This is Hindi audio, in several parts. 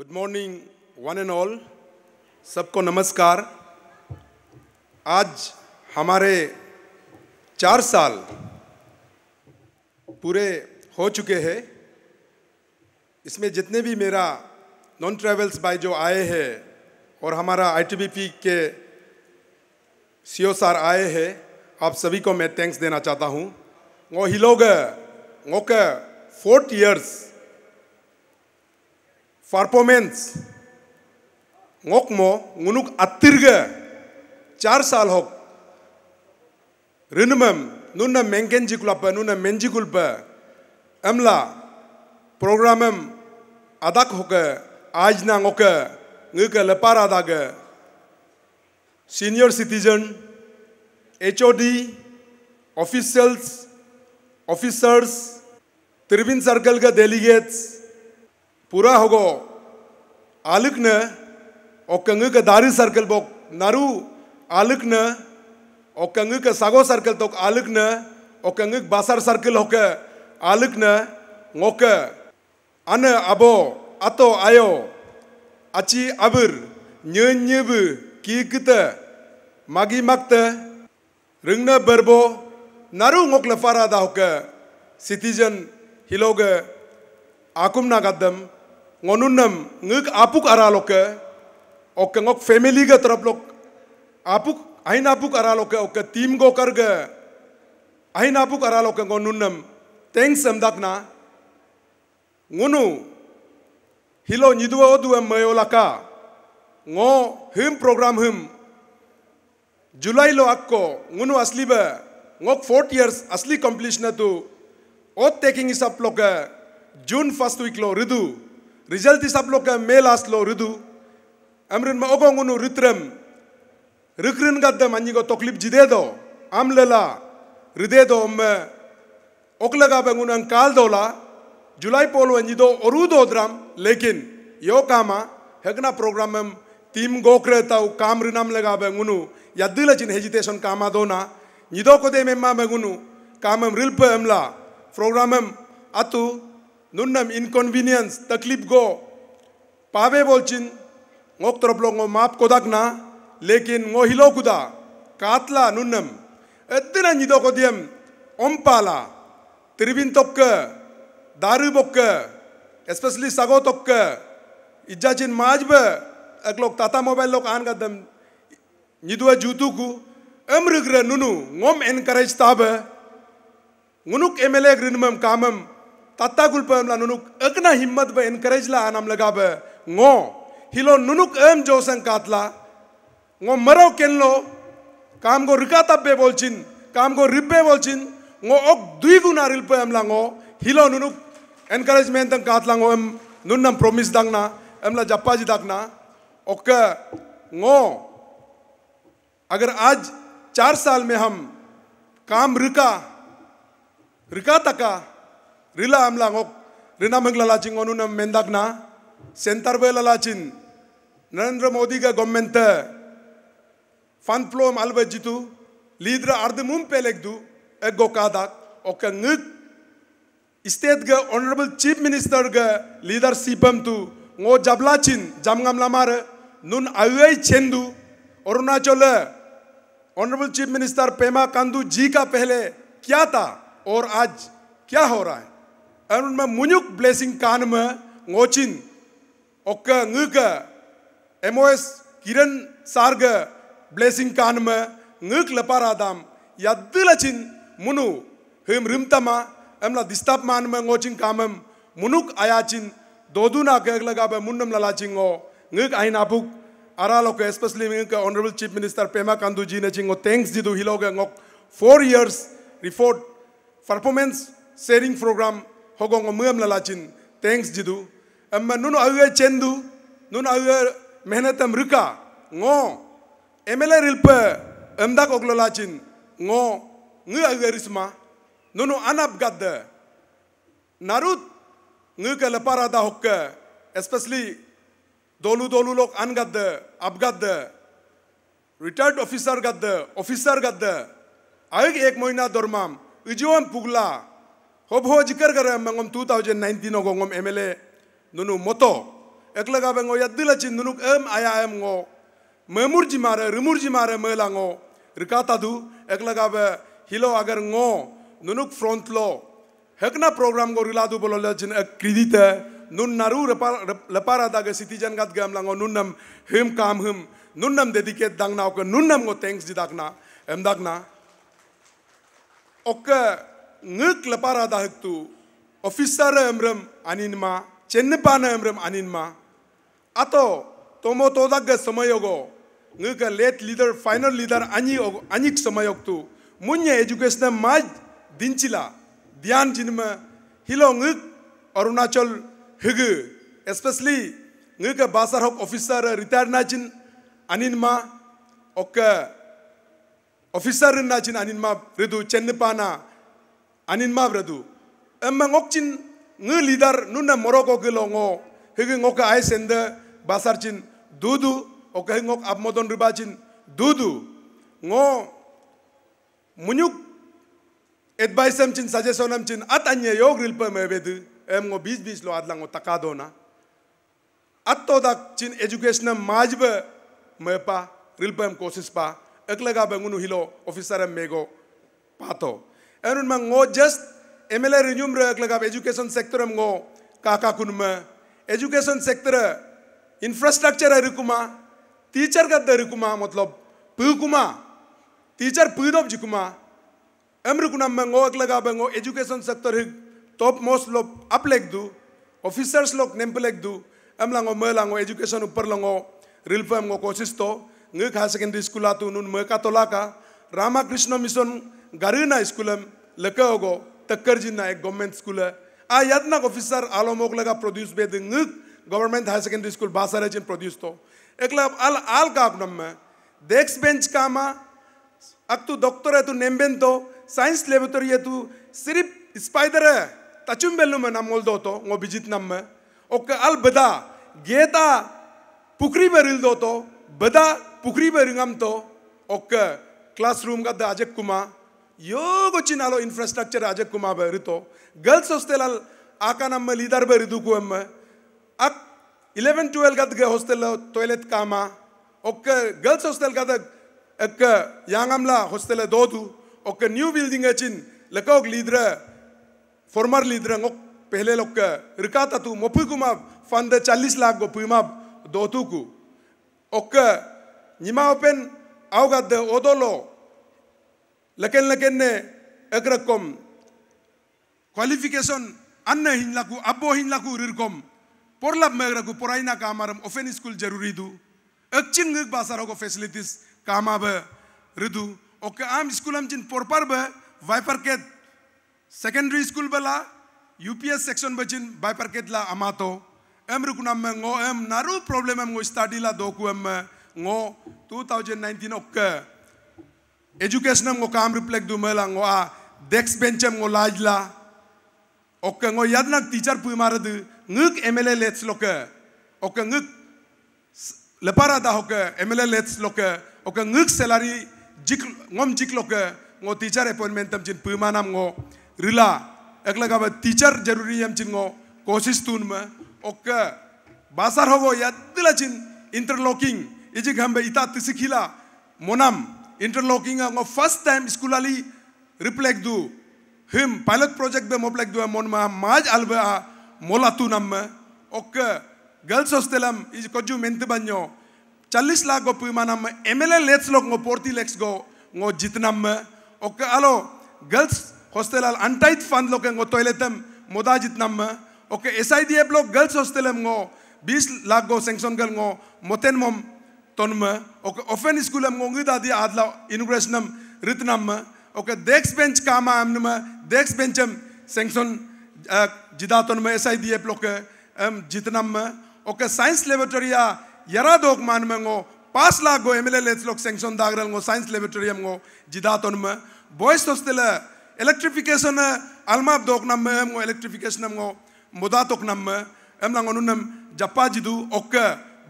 Good morning one and all सबको नमस्कार आज हमारे चार साल पूरे हो चुके हैं इसमें जितने भी मेरा नॉन ट्रेवल्स बाय जो आए हैं और हमारा आईटीबीपी के सीओ सार आए हैं आप सभी को मैं थैंक्स देना चाहता हूँ वो ही लोग वो के fourth years performance ngok mo ngunuk atirga char sal hok rinumam nunna mengenji kulapa nunna menji kulpa amla programam adak hoka ajna ngoka ngika lepar adaga senior citizen HOD officials officers Tirbin circle का डेलीगेट्स ಪೂರಾ ಆಲಕ್ನ ಒಕ್ಕಂಗಕ ದಾರಿ ಸರ್ಕಲ್ ಬೋಕ್ ನಾರು ಆಲಕ್ನ ಒಕ್ಕಂಗಕ ಸಾಗೋ ಸರ್ಕಲ್ ತೋಕ್ ಆಲಕ್ನ ಒಕ್ಕಂಗಕ ಬಾಸಾರ್ ಸರ್ಕಲ್ ಹೊಕ ಆಲಕ್ನ ಒಕ ಅನ ಅಬೋ ಅತೋ ಆಯೋ ಅಚಿ ಅಬರ್ ನ್ಯಬ ಕೀಕತ ಮಾಗಿ ಮಕ್ತ ರಿಂಗ್ನ ಬರ್ಬೋ ನಾರು ಒಕ್ಲ ಫಾರಾದ ಹೊಕ ಸಿಟಿಜನ್ ಹಿಲೋಗ ಆಕುಮ್ನಾಗದ್ದಂ ngonunam ngek apuk araloke oke ngok family ga terap lok apuk ain apuk araloke oke team go karga ain apuk araloke ngonunam thanks samdakna ngunu hilo nyidua odua mayolaka ngo him program him जुलाई लो अक्को गुनु असली बे ngok 4 years asli completion tu ot taking is up loka june first week lo ridu Result is sablok ka melas lo ridu. Amrin maogongunu ritrem. Rikrin gadda manjigo toklip jidedo. Amlela ridedo me. Oklaga bengun angkal dola. July polo anjido orudo dram. Lekin yo kama hegna program mem tim gokre tau kam rinam lega bengunu. Yadila chin hesitation kama dona. Nido kode memma bengunu. Kamem rilpe emla. Program mem atu नुनम इनकनवीनियंस तकलीफ गो पावे बोल चिन तरफ लोग माप को दगना लेकिन वो हिलो कुदा कातला नुन्नम इतना निदो को दियम ओमपाला त्रिविन तोक दारू बोक स्पेशली सगो तोक इज्जा चिन माज एक लोग ताता मोबाइल लोग आन का दम निदुआ जूतू कु अमरग्र नुनु ओम एनकरेज ताबे उनुक एमएलए ग्रिनमम कामम तत्ता गुल पहमला नुनुक अगना हिम्मत पे इनकरेज ला आनम लगा बे गो हिलो नुनुक एम जोसंग कातला गो मरो केनलो काम को रिकाता बे बोलचिन काम को रिपे बोलचिन गो ओक दुई गुना रिल पहमला गो हिलो नुनुक इनकरेज में इंतं कातला गो एम नुन्नम प्रोमिस दागना एम ला जप्पाजी दागना ओके गो अगर आज चार साल में हम काम रिका रिका तका rila am langok rina mang lalachin onu nam mendak na center be lalachin Narendra Modi का गवर्नमेंट फंड फ्लो अलबे जितु लीद्र अर्ध मुम पे लेख दू ए गोकादाक ओके ngik स्टेट ग ऑनरेबल चीफ मिनिस्टर ग लीडरशिपम तु ngो जबलाचिन जमगम लामार nun ayai chendu Arunachal honourable chief minister Pema Khandu ji का पहले क्या था और आज क्या हो रहा है Anma munyuk blessing kanma ngochin okka nguka MOS Kiran Sarga blessing kanma nguk leparadam yadilachin munu him rimtama emla distap manma ngochin kamam munuk ayachin doduna keglaga ba munnam lalachingo nguk ainapuk araloko especially nguk honorable chief minister Pema Kandu ji ne chingo thanks didu hiloga ngok 4 years report performance sharing program hogongo muam la chin thanks jidu amma nun awe chendu nun awe mehnatam ruka ngo emela rilpa amda koklo la chin ngo ngu awe risma nunu anap gadda narut ngu ka lapara da hokka especially dolu dolu lok an gadda ab gadda retired officer gadda officer gadda ayuk ek moina dormam ujiwan pugla हबो जिकर कर मेगम टू थाउजेंड नाइनटीन गंगम एम एल ए नुनु मतो एक लगाबेंगो या नुनु एम आया एम गो मेमुर जी मारे रिमुर जी मारे मेलांगो रिका तादु एक लगाबे हिलो अगर गो नुनु फ्रंट लो हेकना प्रोग्राम गो रिलादु बोलो लचिन एक क्रेडिट है नुन नारु लपारा दागे सिटीजन गात गेम लांगो नुन नम काम हिम नुन डेडिकेट दांगना ओके नुन गो थैंक्स जिदाकना एम दाकना okay ŋklapara dahaktu ofisara emrem aninma chenpana emrem aninma ato tomo todag samayogo ŋka late leader final leader ani og anik samayoktu munye education maj dinchila ध्यान जिनम हिलो ŋक अरुणाचल हिग एस्पेशली ŋक बासार हक ऑफिसर रिटायर नाचिन अनिनमा ओक ऑफिसर नाचिन अनिनमा रिदु चेन्नपाना anin mabradu amma ngokchin ngu leader nunna moroko gilongo higi ngoka ai sende basarchin dudu oka hi ngok abmodon ribachin dudu ngo munyuk advice am chin suggestion am chin at anye yog ril pa mebedu em ngo bis bis lo adlango takadona atto dak chin education am majba mepa rilpa pa am kosis pa eklega bangunu hilo officer am mego pato Enun mang ngo just emela renyum re ak education sector ngo kaka kunma education sector e, infrastructure ari e kuma teacher ga dari kuma matlab pu kuma teacher pu dob jikuma emru kunam ma ngo ak lagab e education sector hig top most lob up du officers lok nem leg du emla ngo mela ngo education upar lo ngo rilpa ngo kosisto ngi khasakin di skulatu nun me katolaka Ramakrishna Mission गारना स्कूल लको तक्कर जिन्ना एक गवर्नमेंट स्कूल आ यदना ऑफिसर आलोमोग लगा प्रोड्यूस बे दिंग government higher secondary school Basar चिन प्रोड्यूस तो एकला अल आल का अपनम में डेस्क बेंच कामा अब तू डॉक्टर है तू नेमबेन तो साइंस लेबोरेटरी है तू सिर्फ स्पाइडर है तचुम बेलू में नाम दो तो वो बिजित नाम में ओके अल बदा गेता पुखरी में रिल दो तो बदा पुखरी में रिंगम तो ओके क्लासरूम का दाजक कुमा ಯೋಗೊಚ್ಚಿ ನಾಲೋ ಇನ್ಫ್ರಾಸ್ಟ್ರಕ್ಚರ್ ಅಜಕ್ಕುಮಾ ಬರಿತೋ ಗರ್ಲ್ಸ್ ಹೊಸ್ತೆಲ್ಲ ಆಕ ನಮ್ಮಲ್ಲಿ ಇದಾರ ಬರಿದುಕು ಅಮ್ಮ ಅಕ್ ಇಲೆವೆನ್ ಟ್ವೆಲ್ ಗದ್ಗೆ ಹೊಸ್ತೆಲ್ಲ ತೊಯ್ಲೆತ್ ಕಾಮ ಒಕ್ಕ ಗರ್ಲ್ಸ್ ಹೊಸ್ತೆಲ್ ಗದ ಅಕ್ಕ ಯಾಂಗಮ್ಲ ಹೊಸ್ತೆಲ್ಲ ದೋದು ಒಕ್ಕ ನ್ಯೂ ಬಿಲ್ಡಿಂಗ್ ಅಚಿನ್ ಲಕೋಗ್ ಲೀದ್ರ ಫಾರ್ಮರ್ ಲೀದ್ರ ಒಕ್ ಪೆಹಲೆ ಲೊಕ್ಕ ರಿಕಾತ ತು ಮೊಪುಕುಮಾ ಫಂದ ಚಲ್ಲಿಸ್ ಲಾಕ್ ಗೊಪ್ಪುಮಾ ದೋತುಕು ಒಕ್ಕ ನಿಮಾ ಒಪೆನ್ ಅವಗದ್ದ ಓದೋಲೋ लेकिन लेकिन ने एक रकम क्वालिफिकेशन अन्य हिंलाकू अब्बो हिंलाकू रिरकम पोरलब में एक पोराई ना काम आरम ओफेन स्कूल जरूरी दू एक चिंग एक बासारों को फैसिलिटीज काम आब रिदू ओके आम स्कूल हम जिन पोरपर बे वाइपर के सेकेंडरी स्कूल बला यूपीएस सेक्शन बचिन वाइपर के ला अमातो एम रुकुना में गो एम नारू प्रॉब्लम एम गो स्टडी ला दो कु एम गो 2019 okay education ngo kam reflect du mela ngo a dex bench ngo lajla ok ngo yadnak teacher pu mara du nguk mla lets loka ok nguk lepara da hoka mla lets loka ok nguk salary jik ngom jik loka ngo teacher appointment tam chin pu manam ngo rila ekla ba teacher जरूरी हम चिन ngo कोशिश तून में ओक बासार होगो या दिला चिन इंटरलॉकिंग इजिक हम इता तिसिखिला मोनम interlocking interlocking ang first time school ali replek du him pilot project be moblek du mon ma maj alba नम में ओके गर्ल्स हॉस्टेलम इज कोजु मेंत बन्यो 40 लाख गो पुमानम एमएलए लेट्स लोग गो पोर्टी लेक्स गो गो जितनम ओके अलो गर्ल्स हॉस्टेल आल अनटाइट फंड लोग गो टॉयलेटम मोदा जितनम ओके एसआईडीएफ लोग गर्ल्स हॉस्टेलम गो 20 लाख गो सैंक्शन गल गो मोतेन मोम తొన్మ ఒక ఒఫెన్ స్కూలం ఒంగిద అది ఆద్ల ఇన్గ్రేషనం రితనమ్మ ఒక దేక్స్ బెంచ్ కామ అమ్నమ దేక్స్ బెంచం సెంక్షన్ జిదా తొన్మ ఎస్ఐ దియే ప్లోక జితనమ్మ ఒక సైన్స్ లెబొరటరీయా ఎరా దోక్ మానమంగో పాస్ లాగో ఎమ్మెల్యేస్ లోక్ సెంక్షన్ దాగరల్గో సైన్స్ లెబొరటరీయంగో జిదా తొన్మ బాయ్స్ తొస్తెల ఎలక్ట్రిఫికేషన్ అల్మాబ్ దోక్ నమ్మ ఎంగో ఎలక్ట్రిఫికేషన్ ఎంగో ముదా తోక్ నమ్మ ఎంలంగో నున్నం జప్పా జిదు ఒక్క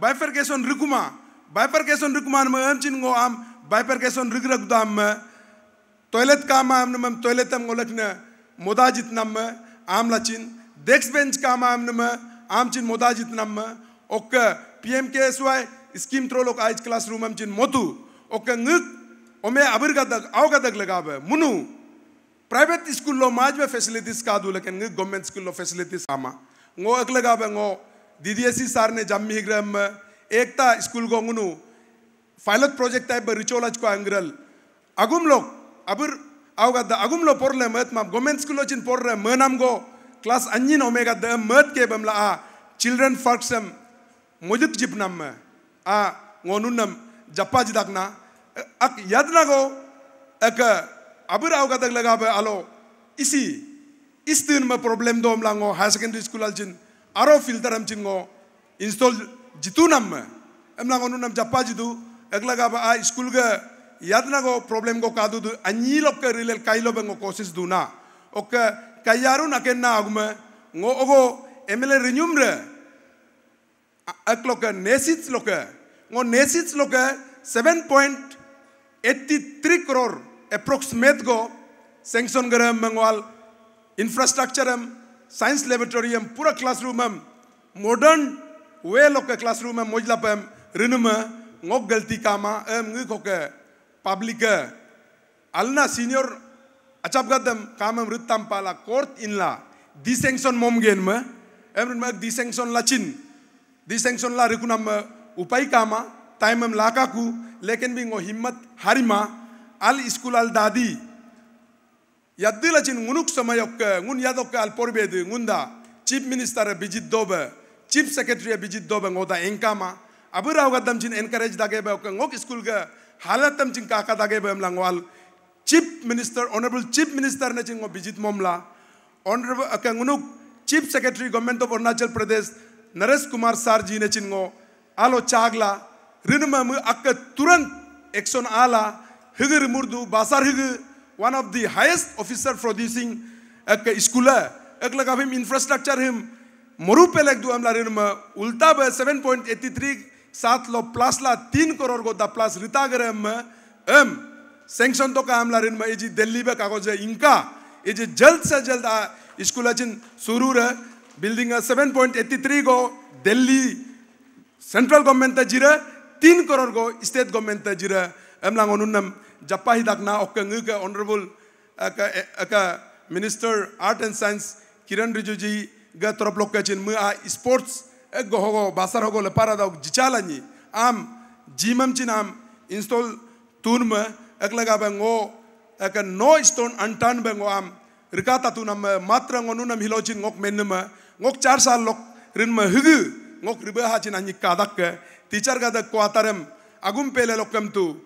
బైఫర్కేషన్ రికుమా bifurcation rukuman mo am chin go am bifurcation rig rag dam ma toilet kama am nam toilet am ngolak na modajit nam ma am la chin dex bench kama am nam am chin modajit nam ma ok pm ksy scheme through लोग आज क्लासरूम हम चिन मोतु ओके ngik ओमे अबिर का दग आव का दग लगाबे मुनु प्राइवेट स्कूल लो माज में फैसिलिटीज का दु लेकिन गवर्नमेंट स्कूल लो फैसिलिटीज आमा ngो अक लगाबे ngो डीडीएससी सार ने जम्मी हिग्रम एकता स्कूल गोंगनु फायलत प्रोजेक्ट आय रिचोलाज को अंग्रल अगुमलो अबुर आवगद अगुमलो पोरले मत मा गवर्नमेंट स्कूलोचिन पोरले मनामगो क्लास अंजिन ओमेगा द मत के बमला आ चिल्ड्रन फर्कसम मुजुक जिपनम आ ngोनुनम जप्पा जिदाकना अक यदनागो एक अबुर आवगद लगा बे आलो इसी इस दिन में प्रॉब्लम दो हमला हायर सेकेंडरी स्कूल अलचिन आरो फिल्टर हमचिन गो इंस्टॉल जितू नम एम लगो नम जपा जितू एक लगा स्कूल यदनागो प्रॉब्लम को का अंजील रिले कई लोग कोशिश दू ना ओके कई यारू ना आगुम गो ओगो एम एल ए रिन्यूम रे एक लोग नेसीच लोग गो नेसीच लोग seven point eighty three crore approximate गो सेंशन कर मंगवाल इंफ्रास्ट्रक्चर एम साइंस लेबोरेटोरी एम पूरा क्लासरूम एम modern way ke kelas classroom में pem पे ngok galti kama em ngi ko ke alna senior achap gadem kamam rittam pala court inla disengson mom gen em ma disengson lachin disengson la rikunam upai kama taimam laka ku leken bingo himmat harima al school al dadi yaddilachin ngunuk samayok ngun yadok al porbedi ngunda chief minister bijit dobe chief chief secretary Abhijit ꯗꯣꯕꯉꯣꯗ एंकामा अब रावगा चिन एनकरेज दागे बे कंगोक स्कूल का हालत चिन काका दागे बे लंगवाल chief minister honourable chief minister ने चिन अभिजीत मोमला ऑनरेबल कंगनु chief secretary government of Arunachal Pradesh Naresh Kumar sir ji ने चिंगो आलो चागला ऋण मम अक तुरंत एक्शन आला हिगर मुर्दू बासार हिग one of the highest officer producing अक स्कूल अक लगा हम इंफ्रास्ट्रक्चर हिम ಮರುಪೆಲೆಗ್ ದು ಅಮ್ಲ में उल्टा ಬ ಸೆವೆನ್ ಪಾಯಿಂಟ್ ಎತ್ತಿ ತ್ರೀ सात लो प्लासला तीन करोड़ को दा प्लास रिता करे एम एम सेंक्शन तो का हमला रिन में जी दिल्ली में कागज है इनका ये जल्द से जल्द आ स्कूल अचिन शुरू रह building seven point eighty three को दिल्ली सेंट्रल गवर्नमेंट तक जीरा तीन करोड़ को स्टेट गवर्नमेंट तक जीरा एम लांग उन्नम जप्पा ही दाखना ओके अंग के ऑनरेबल का minister art and science Kiren Rijiju ga troplok ka chin mu a sports e go hogo basar hogo le para da jichala ni am jimam chin am install tun ma ek laga ba ngo ek no stone antan ba ngo am rikata tu nam matra ngo nunam hilo chin ngok men ma ngok char sal lok rin ma hugu ngok riba ha chin anyi kadak teacher ga da ko atarem agum pele lokam tu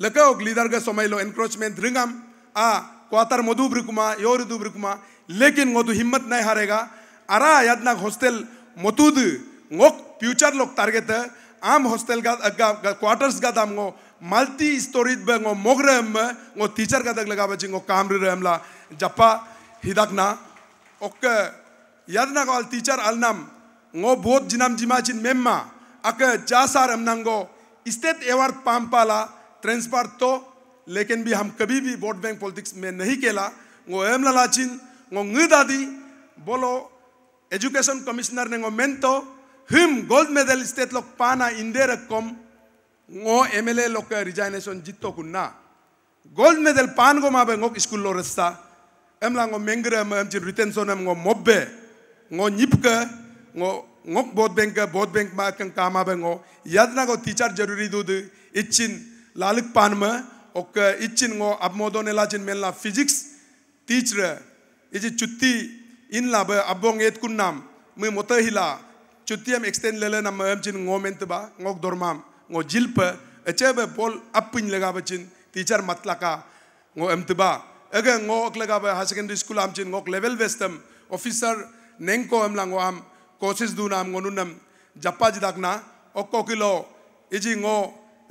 lekok leader ga somailo encroachment ringam आ क्वातर मधुब्रिकुमा योर दुब्रिकुमा लेकिन वो तो हिम्मत नहीं हारेगा अरा याद ना हॉस्टेल मतुद ओक फ्यूचर लोग टारगेट आम हॉस्टल का क्वार्टर्स का दाम मल्टी स्टोरीज बे गो मोगरे हम टीचर का दग लगा बचिंग गो काम रे हमला जप्पा हिदक ना ओके याद टीचर अल नाम बहुत जिनाम जिमा चिन मेम्मा अक जासार हम स्टेट एवर पाम्पाला ट्रांसफर तो लेकिन भी हम कभी भी वोट बैंक पॉलिटिक्स में नहीं खेला वो एम ललाचिन वो ngư दादी बोलो education commissioner ng omento, him gold medal state lok pana indera kom ngo MLA lok resignation jitto kunna. Gold medal pan go mabe ngok school lo resta. Emla ngo mengre em chin retention em ngo mobbe ngo nyipke ngo ngok bot bank bot bank ma kan kama be ngo yadna go teacher जरूरी दूध इचिन लालक पान में ओक इचिन ngo abmodonela chin menla physics teacher इजी चुत्ती in laba abong et kunnam me mota hila chutiam extend lele nam am chin ngoment ba ngok dormam ngo jilpa achebe pol appin lega bachin teacher matlaka ngo amtba aga ngok lega ba secondary school am chin ngok level westam officer nengko am lango am कोशिश दू नाम गोनु नम जप्पा जिदाकना ओको किलो इजी ngो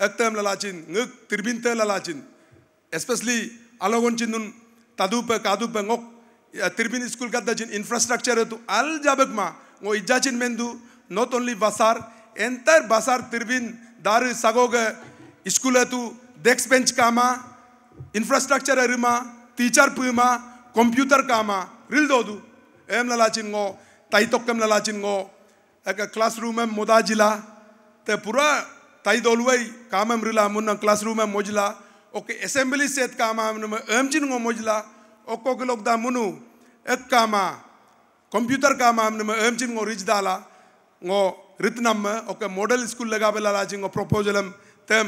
एक्तम ललाचिन ng तिरबिनते ललाचिन स्पेशली अलोगोन चिनुन तादुप कादुप ngok तिरपिन स्कूल का जिन इंफ्रास्ट्रक्चर है तो अल जाबक मा वो इज्जा चिन मेन्दू नॉट ओनली बसार एंतर बसार तिरपिन दार सगोग स्कूल है तो डेस्क बेंच का मा इंफ्रास्ट्रक्चर है रिमा टीचर पुमा कंप्यूटर का मा रिल दो दू एम लला चिन गो ताई तो कम लला चिन गो एक क्लास रूम है मुदा जिला ते पूरा ताई दोलुए काम है मुन्ना क्लास रूम है मोजिला ओके असेंबली सेट का मा एम चिन गो मोजिला oko gelok damunu ek kama komputer kama amne ma em ngo rich dala ngo rit namma oke model school lega bela la jing ngo proposal tem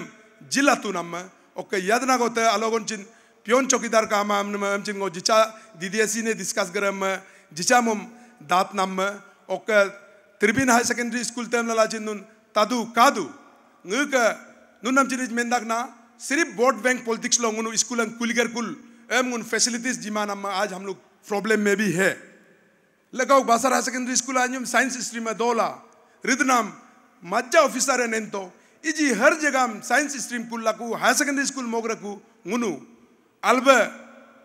jilatu namma oke yadna go te alogon jin pion choki dar kama amne ma em jin ngo jicha didiasi ne discuss gram ma jicha mum dat namma oke tribin high secondary school tem lala jin nun tadu kadu ngeke nun nam jin jin mendak Sirip board bank politics longunu iskulang kuliger -kul एम उन फैसिलिटीज जिमान आज हम लोग प्रॉब्लम में भी है लगाओ हायर सेकेंडरी स्कूल आज साइंस स्ट्रीम में दौला रिदनाम मज्जा ऑफिसर है नैन तो इजी हर जगह साइंस स्ट्रीम कुल्लाकू हायर सेकेंडरी स्कूल मोग रखू मुनु अल्ब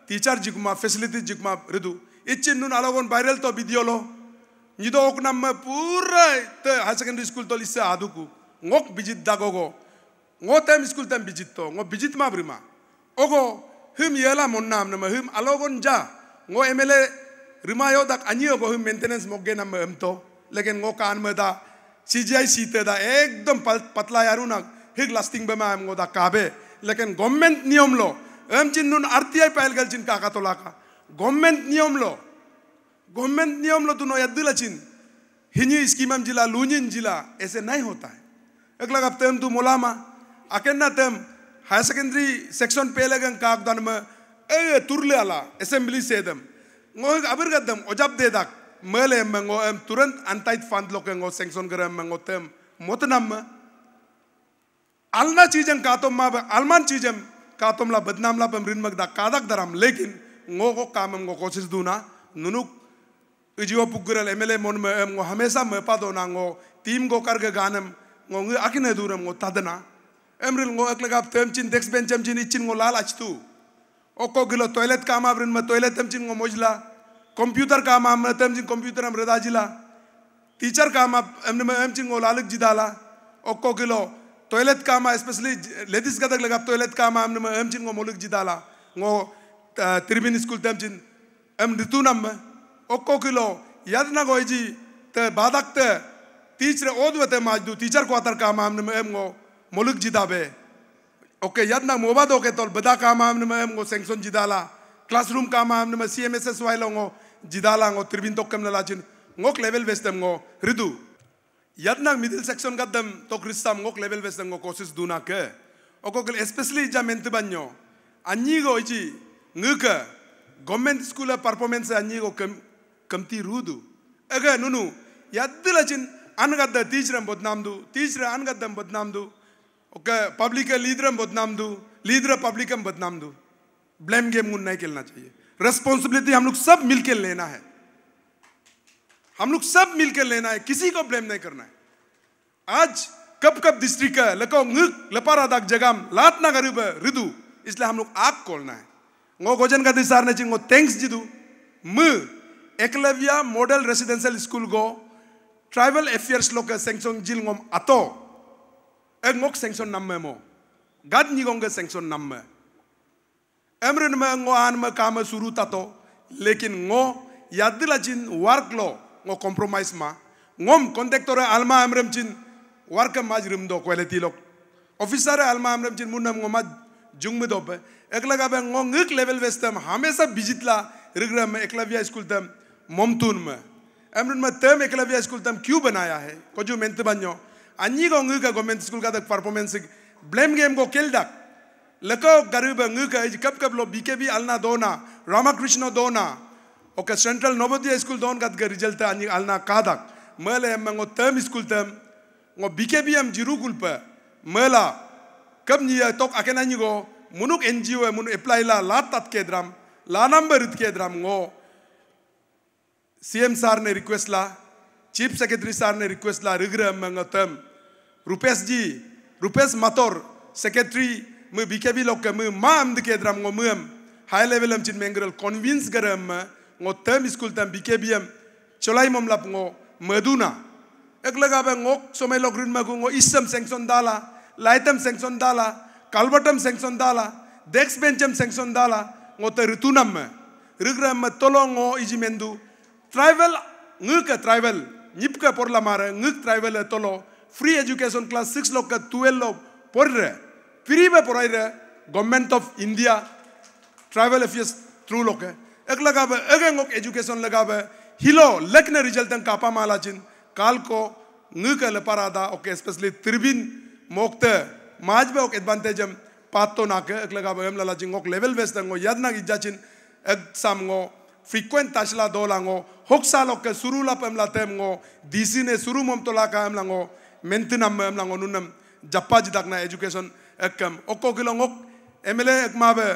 टीचर जिगमा फैसिलिटी जिगमा रिदु इच्छे नुन अलगोन वायरल तो दियोलो निदो ओकना में पूरा तो हायर सेकेंडरी स्कूल तो इससे आधुकू ngok बिजित दागोगो ngo टाइम स्कूल टाइम बिजित तो ngo बिजित ma ब्रिमा ओगो hum yela mon nam nama hum alogon ja ngo emele rimayo dak anyo go hum maintenance mogge nam hum to लेकिन ngo kan ma da CGI सीते दा एकदम पतला यारू ना हिग लास्टिंग बे मैं गोदा काबे लेकिन गवर्नमेंट नियम लो एम चिन्ह आरतीआई पहल गल चिन काका तो लाका गवर्नमेंट नियम लो गवर्नमेंट नियम लो तुनो यद्दिला चिन हिनी स्कीम जिला लूनिन जिला ऐसे नहीं होता है एक लग अब तेम तू मोलामा अकेना तेम हायर सेकेंडरी सेक्शन पहले गंग दान में ए तुरले आला एसेंबली से दम दम वो अबर और अला असेंबली सेदम ngoi abirgadam ojab dedak mele mengo em turent antait sanction lokengo sanction garam तेम मोत नम अलना चीजें कातों मा अलमान चीजें कातों ला बदनाम ला पम रिनमक दा कादक दराम लेकिन वो को काम ngो कोशिश दूना नुनुक इजियो पुगरल एमएलए मोन में वो हमेशा मेपा दोना वो टीम गो करके गानम वो अकिने दूर दूरम वो तदना emril ngo akla gap tem chin dex ben chem chin ichin ngo lal achtu oko gilo toilet kam abrin ma toilet tem chin ngo mojla computer kam am tem chin computer am reda jila teacher kam am em chin ngo lalak jidala oko gilo toilet kam especially ladies gadak lagap toilet kam am em chin ngo moluk jidala ngo tribin school tem chin em ritunam oko gilo yad na goiji te badak te teacher odwate majdu teacher ko atar kam am em ngo मुलुक जिता बे ओके याद ना मोबाद ओके तो बदा काम हमने मैं हमको सेंक्शन जिता ला क्लासरूम काम हमने मैं सीएमएसएस वाले लोगों जिता ला हमको त्रिविन तो कम नलाजिन गोक लेवल बेस्ट हमको रिदु याद ना मिडिल सेक्शन का दम तो क्रिस्टा गोक लेवल बेस्ट हमको कोशिश दूना के ओको कल स्पेशली जा मेंट बन्यो अन्यी को इची नुक गवर्नमेंट स्कूल परफॉर्मेंस अन्यी को कम कमती रूदु अगर नुनु याद दिलाजिन अनगद्दा टीचर बदनाम दू टीचर अनगद्दा बदनाम दू पब्लिक लीडर बदनाम दू लीडर पब्लिक बदनाम दू ब्लेम गेम नहीं खेलना चाहिए रेस्पॉन्सिबिलिटी हम लोग सब मिलकर लेना है हम लोग सब मिलकर लेना है किसी को ब्लेम नहीं करना है आज कब कब डिस्ट्रिक्ट है लको लपारा दाग जगाम लात ना गरीब रिदू इसलिए हम लोग आग खोलना है वो गोजन का दिशा ने चिंगो थैंक्स जिदु म एकलव्या मॉडल रेसिडेंशियल स्कूल गो ट्राइबल अफेयर्स लोग सेंगसोंग जिल ngom अतो engok sengson namme mo gad nigong sengson namme emrin me ngo an me kame suru tato lekin ngo yadila jin work lo ngo compromise ma ngom kondektore alma amrem jin work maj rim do kwele tilok officer है अलमा हमने चिन मुन्नम गोमा जुंग में दोपे एकला का बैंग गोंग एक लेवल वेस्टम हमेशा बिजितला रिग्रम में एकलव्या स्कूल तम ममतून में एमरन में तम एकलव्या स्कूल तम क्यों बनाया है कोजू मेंत बन्यो Anyi go ngư ka government school ka tak performance blame game go kill dak. Lako garib ngư ka kap kap lo BKB alna dona, Ramakrishna dona. Okay, Central Nobodaya School don kat ga result anyi alna kadak. Mele mango term school term. Ngo BKB am jiru kulpa. Mela kap niya tok akena nyi go munuk NGO mun apply la la tat ke dram la number it ke dram ngo CM sir ने रिक्वेस्ट ला चीफ सेक्रेटरी सार ने रिक्वेस्ट ला रिग्रह मंगतम रुपेश जी रुपेश माथोर सेक्रेटरी म बीकेबी लोक म माम द केद्रम ग मम हाई लेवल एम चिन मेंग्रल कन्विंस गरम ग तम स्कूल तम बीकेबी एम चलाई मम लप ग मदुना एक लगा बे ग समय लोक रिन म ग ग इसम सेंक्शन दाला लाइटम सेंक्शन दाला कलबटम सेंक्शन दाला डेक्स बेंचम सेंक्शन दाला ग त तो रितुनम रिग्रह म तोलो ग इजिमेंदु ट्राइबल ngue நிப்க பொருளை மாற ஙுக் ட்ரைவல் எத்தலோ ஃப்ரீ எஜுகேஷன் ಕ್ಲಾಸ್ ಸಿಕ್ಸ್ ಲೋಕ ಟ್ವೆಲ್ ಪೊರ್ರೆ ಫ್ರೀವೆ ಪೊರೈರೆ government of India tribal affairs through ಲೋಕೆ एक लगावे अगेंग एजुकेशन लगावे हिलो लेक ने रिजल्ट तंग कापा माला चिन काल को न के लपारा दा ओके स्पेशली त्रिबिन मोक्ते माज बे ओके एडवांटेज हम पात तो ना के एक लगावे हम लाला चिन ओक लेवल वेस्ट तंगो याद ना गिजा चिन एक सामगो फ्रीक्वेंट ताशला दो लांगो hoksalok surula pemla temngo disine surumom tolaka emlango mentinam emlango nunam jappa jidakna education ekkam okko kilongok emele ekmabe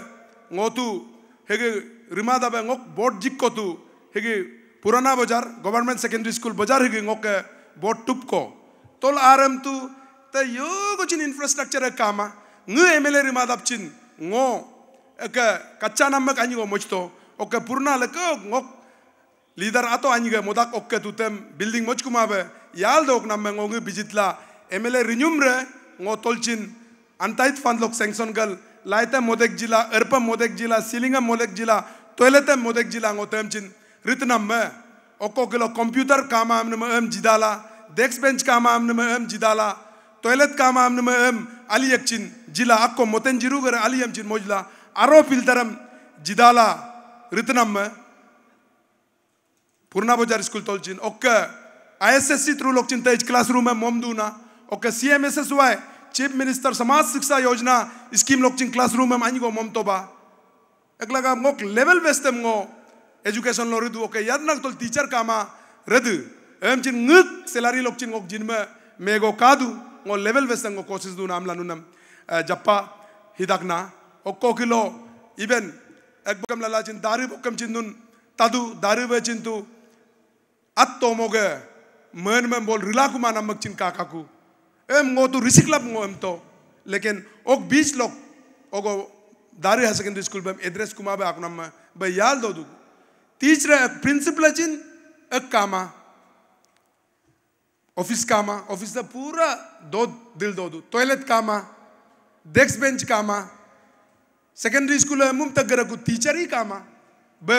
ngotu hege rimada be ngok board jikkotu hege purana bazar government secondary school bazar hege ngok board tupko tol aram tu ta yogo chin infrastructure kama ngu emele rimada chin ngo ek kacha namak anyi go mochto ok purna lek ngok leader आतो आनी मोदा ओके तुतेम बिल्डिंग मच कुमावे याल दोक नाम में गोंगे बिजितला एम एल ए रिन्यूम रे गो तोलचिन अंताइत फंड लोक सेंक्शन गल लाइते मोदेक जिला अरपम मोदेक जिला सीलिंग मोदेक जिला टोयलेट मोदेक जिला गो तेम चिन रित में ओको किलो कंप्यूटर काम आमन में एम जिदाला डेस्क बेंच काम आमन में एम जिदाला टोयलेट काम आमन में एम अली एक जिला आपको मोतेन जिरू कर अली एम मोजला आरो फिल्टरम जिदाला रित नाम में बजार स्कूल तोल kurna bojar school tolchin okke ISSC through lok chinta ich classroom hai momduna okke CMSSY chief minister समाज शिक्षा योजना स्कीम लोग लोकचिंग क्लासरूम में मांगो ममतो बा एक लगा मोक लेवल वेस्ते मो एजुकेशन लो रिदु ओके याद ना तो टीचर कामा रद एम चिन नुक सैलरी लोकचिंग ओक जिन में मेगो कादु मो लेवल वेस्ते मो कोशिश दू नाम लानु नम जप्पा हिदकना ओको किलो इवन एक बकम लला चिन दारू बकम चिन दुन तादू दारू बे चिन तू attomoge men men bol rilaku mana magchin kakaku em ngo tu recycle ngo em to लेकिन ओक बीच लोग ओगो दारी हायर सेकेंडरी स्कूल में एड्रेस कुमा बे आकना में बे याल दो दू तीसरा प्रिंसिपल चिन एक कामा ऑफिस कामा ऑफिस का पूरा दो दिल दो दू टॉयलेट कामा डेस्क बेंच कामा सेकेंडरी स्कूल में मुम तक गरकु टीचर ही कामा बे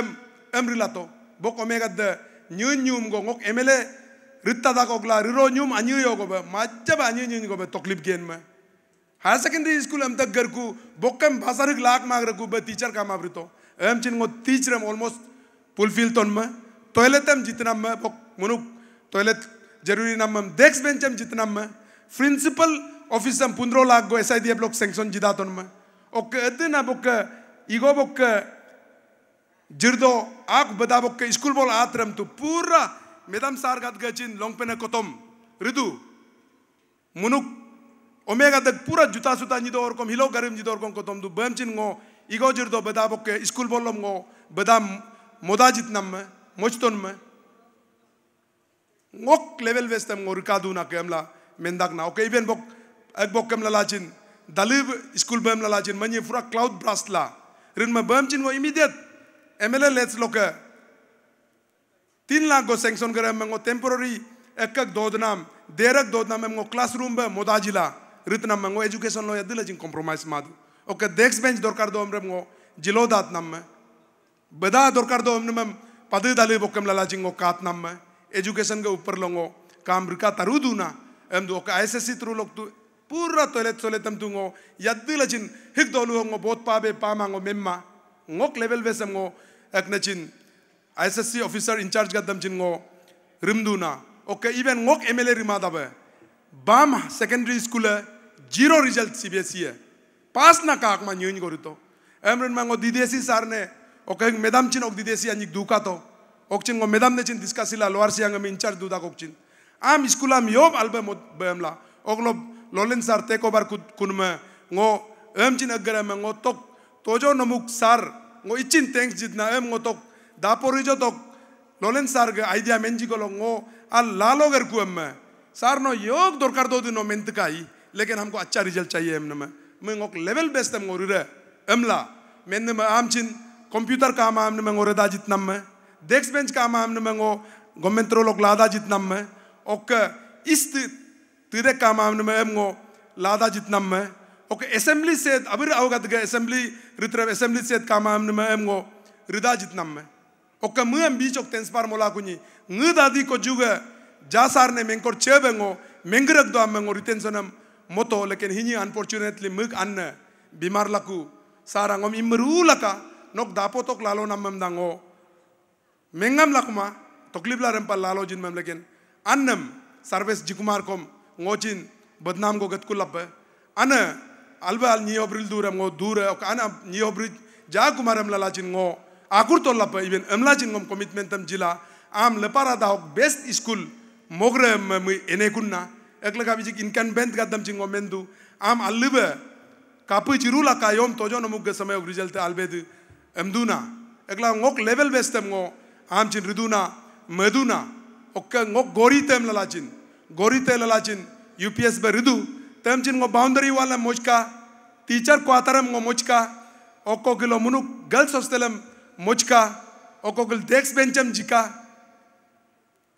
एम तो बो कोमेगा द nyun nyum go ngok emele ritta da kokla riro nyum anyu yo go ba majjab anyu nyun go ba toklib gen ma higher secondary school हम तक गरकू बोक्कम भाषारिक लाख माग रखू बे टीचर काम आवृतो एम चिन टीचर हम ऑलमोस्ट फुलफिल तो मैं टॉयलेट हम जितना मैं मनु टॉयलेट जरूरी नाम हम डेस्क बेंच हम जितना में प्रिंसिपल ऑफिस हम पंद्रह लाख गो एस आई डी एफ लोग सेंक्शन जिदा तो मैं ओके इतना बोक इगो बोक जिरदो आग बदाबक के स्कूल बोल आत्रम तो पूरा मेदम सार गद गचिन लोंगपेन कोतम रिदु मुनुक ओमेगा तक पूरा जुता सुता निदो और कम हिलो गरम जिदो और कम कोतम दु बमचिन गो इगो जिरदो बदाबक के स्कूल बोल लम गो बदाम मोदा जितनम में मोचतन में ओक लेवल वेस्टम गो रिकादु ना केमला मेंदाक ना ओके इवन बक एक बक केमला लाचिन दलीब स्कूल बम लाचिन मनी पूरा क्लाउड ब्रास्ट रिन में बमचिन गो immediate MLA let's look at तीन लाख गो सेंक्शन करे मंगो टेम्पोररी एकक दोदनाम देरक दोदनाम मंगो क्लासरूम बे मोदाजिला रितना मंगो एजुकेशन लो यदिल जिं कॉम्प्रोमाइज मादु ओके डेस्क बेंच दरकार दो हमरे जिलो दात नाम में बदा दरकार दो हमने मम पदे बोकम लाला जिंगो कात नाम में एजुकेशन के ऊपर लोंगो काम रिका दू ना एम दो ओके थ्रू लोग तू पूरा तोले तोले तम तुंगो यदि जिन हिग दोलू होंगो बहुत पा मांगो मेम्मा ngok level besam ekne chin ISSC officer in charge gadam chin ngo rimduna okay even ngok MLA rimada ba. bam secondary school zero result CBSE e pass na kaak ma nyun gorito emren mango didesi sar ne okay medam chin ok didesi anik duka to ok chin ngo medam ne chin diskasila lower siang am in charge duda kok chin am school am yob albe mod bemla lo lolen sar te ko bar kun me ngo em chin agra ma ngo tok tojo namuk sar ngo ichin thanks jidna em ngo tok dapori jo tok lolen sar ge idea menji ko lo ngo al lalo ger ku em sar no yog dorkar do dino ment kai lekin लेकिन हमको result chahiye em एमन me मैं ngok level best em ngo rire em la men me am chin computer ka ma ngo re da jitnam me desk bench ka ma me ngo government ro lok la lada jitnam me ok ist tire ka ma amne ngo la lada jitnam me ఒక असेंबली से అబిర్ అవగద్గ అసెంబ్లీ రిత్ర అసెంబ్లీ సేద్ बीच మేమో రిదా జిత్నమ్మె ఒక్క మేం బీచ్ ఒక తెన్స్పార్ మొలా కుని ను దాది కొజ్జుగ జాసార్నే మెంకొర్ చేబెంగో మెంగరగ్ దో అమ్మెంగో రిటెన్సనం మొతో లేకెన్ హిని అన్ఫార్చునేట్లీ మిక్ అన్న బిమార్ లకు సారంగం ఇమ్మరు లక నొక్ దాపోతోక్ లాలో నమ్మం దాంగో మెంగం లకుమా तकलीफला रंपल लालो जिन में लेकिन अन्नम सर्विस जिकुमार कोम ngochin बदनाम को गतकुल लप ana alba ni bril dura ngo dura ok ana ni bril ja maram lala chin ngo akur to lapa even amla ngom commitment tam jila am lepara da ok best school mogre mi ene kunna ekla ka bijik inkan bent ga dam mendu am alba kapu chirula ka yom tojo namuk ga samay ok result albed amduna ekla ngok level best tam ngo am chin riduna meduna ok ngok gori tem gorite chin gori te lala chin UPS beridu temchin boundary wala mochka teacher kwataram ngo mochka okokilo munu girls hostelem mochka okokil dex benchem jika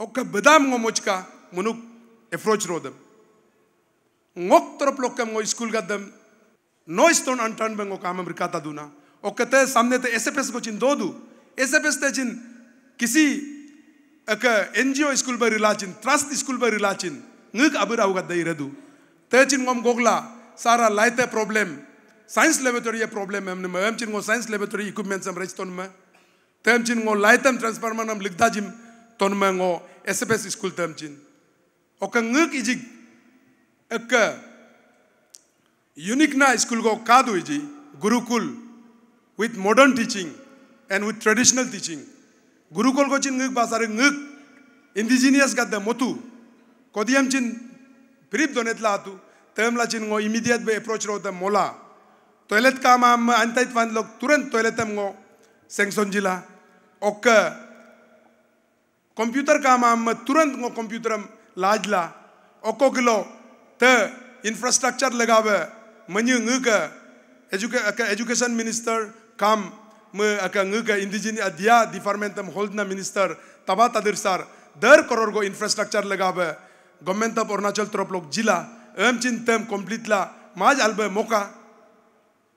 okka badam ngo mochka munu approach rodem ngok torop lokkem ngo school gadem no stone unturned bengo kamam rikata duna okate samne te sfs ko chin dodu sfs te chin किसी एक एनजीओ स्कूल पर रिलाचिन ट्रस्ट स्कूल पर रिलाचिन ngik abur awgat dai redu Tăcin ngom gogla, sara laite problem. Science laboratory problem em nima, em chin ngo science laboratory equipment sam rech ton ma. Tem chin ngo laitem transformer nam ligda jim ton ma ngo SPS school tem chin. Oka nguk ijig ekka unique na school go kadu iji gurukul with modern teaching and with traditional teaching. Gurukul go chin nguk basare nguk indigenous gadda motu. Kodiyam chin Prip donet la tu, तम लाचिन गो इमीडिएट बे अप्रोच रो तम मोला टॉयलेट का माम अंतित वन लोग तुरंत टॉयलेट jila. गो सेंक्शन kama ओक turun का माम तुरंत गो कंप्यूटर लाजला ओको किलो त इंफ्रास्ट्रक्चर लगाव मन्यु ngư ka education minister kam me aka ngư indigenous adia department tam hold na minister taba tadir sar dar koror go infrastructure लगाव gomenta pornachal troplok jila em chintem complete la maj albe moka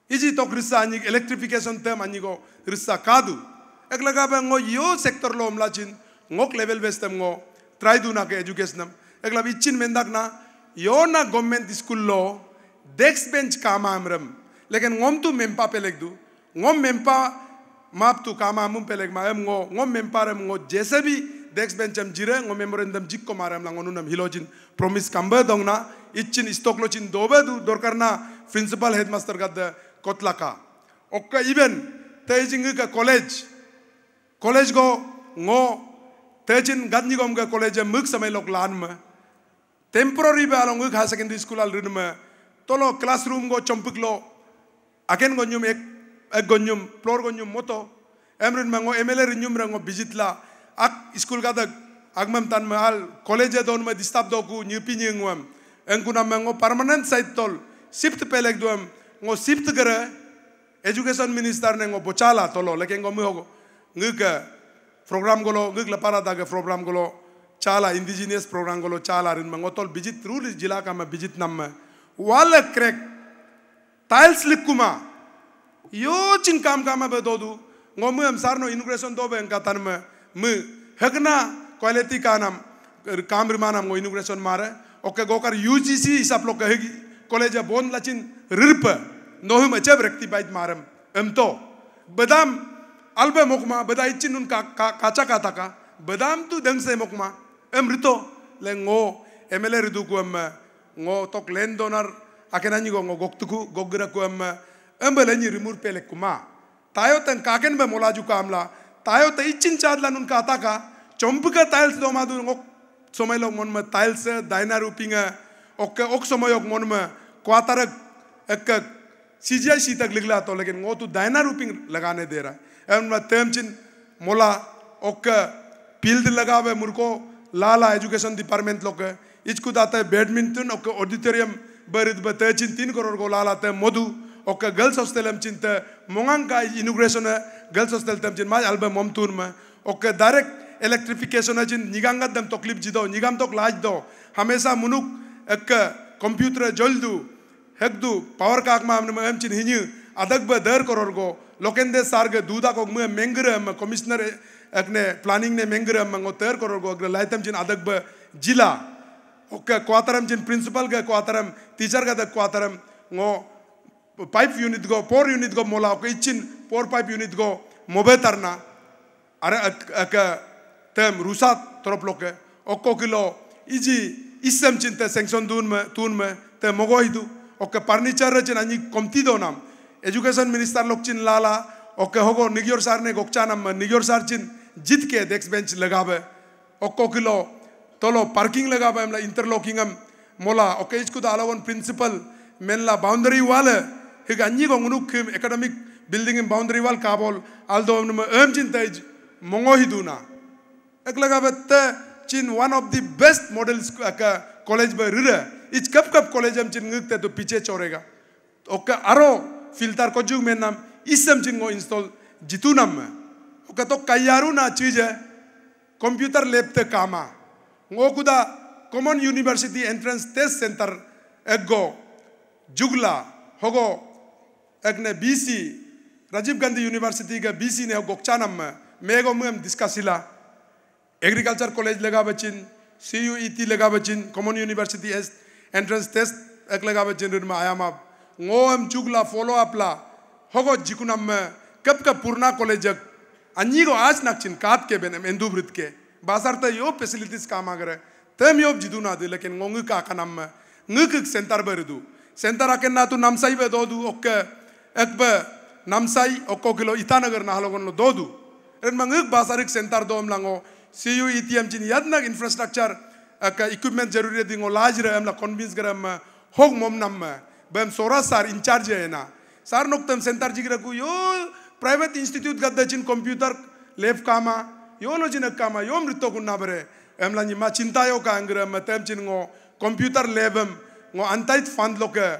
iji tok rissa ani electrification tem Anigo, go rissa kadu ek laga ngo yo sector lo omla chin ngok level bestem ngo try du na ke education nam ek mendak na yo na government school lo desk bench kama amram Lekan ngom tu mempa pelek du ngom mempa माप kama काम आमुम पेलेग Ngo, ngom Mempa Rem ngo Jesebi, भी dex ben j a m jire ngo memorandum jik ko maram lang onunam hilojin promise k a m b e dongna i c h i n istoklo chin dobe du dorkarna principal headmaster gad kotlaka okka even tejing ka college college go ngo tejin gadni gom ga college m u k samay lok lan ma temporary ba long ga secondary school al rin ma tolo classroom go c h o m p u k l o aken go nyum ek ek go nyum p l o r go nyum moto emrin mango e mlr e e nyum rango bijitla ak school gadak agmam tan mahal college don ma distab doku nyupi nyengwam engkuna mengo permanent site tol shift pelek duam ngo shift gara education minister ne ngo bochala tolo leke ngo mihogo ngika eh, program golo ngik lapara daga program golo chala indigenous program golo chala rin mengo tol bijit rule jila kama bijit namma wala crack tiles likuma yo chin kam kama bedodu ngo mu am sarno inauguration dobe engka tanma mı hagna quality kanam kamri manam ngo inauguration mare oke gokar UGC isap lo kahegi college bon lachin rirpa nohum achab rakti bait maram emto badam alba mokma badai chinun ka kacha kata ka badam tu dang se mokma emrito le ngo emele ridu ku em ngo tok len donar akenani go ngo goktuku gogra ku em embele ni rimur pele kuma tayo tan kaken be molaju kamla ತಾಯೋ ತೈಚಿನ ಚಾದ್ಲ का ಕಾತಾಕ ಚೊಂಪಕ ತಾಯಲ್ಸ್ ದೋ समय लोग मन में तायल्स दायना रूपिंग ರೂಪಿಂಗ ओक समय लोग मन में ಕ್ವಾತರ एक सीजिया सी तक लिखला तो लेकिन वो तो दायना रूपिंग लगाने दे रहा है एवं तेम चिन मोला ओक फील्ड लगावे मुरको लाला एजुकेशन डिपार्टमेंट लोग इसको दाता है बैडमिंटन ऑडिटोरियम बरिद बते चिन तीन करोड़ को लाला ते मधु ओके गर्ल्स हॉस्टल हम चिंता मोंगांग का इनोग्रेशन है गर्ल्स हॉस्टल तम जिन माज अलबे ममतूर में ओके डायरेक्ट इलेक्ट्रिफिकेशन है जिन निगाम का दम तकलीफ तो जिदो निगाम तो लाज दो हमेशा मुनुक एक कंप्यूटर जल दू हक दू पावर का आग मामने में हम चिन हिन्यू अदक बे दर करोर को लोकेंद्र सार के दूधा को मुझे मेंगर हम कमिश्नर एक प्लानिंग ने मेंगर हम मंगो तेर करोर को अगर लाइट हम अदक बे जिला ओके क्वातरम चिन प्रिंसिपल के क्वातरम टीचर का द क्वातरम वो पाइप यूनिटगो पोर यूनिट यूनिटगो मोलावको इच्छिन पोर पाइप यूनिटगो मोबे तरना अरे तम रूसा तरफ लोके ओको किलो इजी इस इसम चिंते सेंक्शन दून में तून में ते मगो ही दू ओके फर्नीचर चिन अंजी कमती दो नाम एजुकेशन मिनिस्टर लोग चिन लाला ओके होगो निगियोर सार ने गोकचा नाम निगियोर सार चिन जीत के डेस्क बेंच लगावे ओको किलो तोलो पार्किंग लगावे हमला इंटरलॉकिंग हम मोला ओके इसको तो दालावन प्रिंसिपल मेनला बाउंड्री वाले हिगा अन्य को उन्हों के एकेडमिक बिल्डिंग के बाउंड्री वाल काबल आल दो अपने में चिंता इज मंगो ही दूना एक लगा बत्ते चिन one of the best models का कॉलेज बे रिर इज इच कब कब कॉलेज हम चिन गिरते तो पीछे चोरेगा ओके आरो फिल्टर को जुग में नाम इस चिन को इंस्टॉल जितू नाम ओके तो कयारू ना चीज है कंप्यूटर लैब ते कामा वो कुदा common university entrance test centre एगो जुगला होगो एक ने बीसी राजीव गांधी यूनिवर्सिटी के बीसी ने गोक्चा नम मेघो मुम डिस्कसिला एग्रीकल्चर कॉलेज लगा बचिन सी यू टी लगा बचिन कॉमन यूनिवर्सिटी एंट्रेंस टेस्ट एक लगा बचिन रिन में आया माप गो एम चुगला फॉलो अपला होगो जिकु नम कब का पूर्णा कॉलेज अन्य को आज नक्चिन कात के बेन एम इंदू भृत के बासार तो यो फैसिलिटीज काम आ गए तम यो जिदू ना दे लेकिन गोंग का आका नम सेंटर बर दू सेंटर आके ना तो नम सही बे दो दू ekba namsai okokilo kilo itanagar na halogon lo dodu ren manguk basarik sentar dom lango siu etm chin yadnak infrastructure ka equipment jaruri dingo lajra am la convince garam hok mom nam bam sora sar in charge na sar noktam sentar jigra ku yo private institute gadda chin computer lab kama yo lo jin kama yo mrito kunna bare am la ni ma cinta yo ka angra matam chin ngo computer labam ngo antait fund lo ka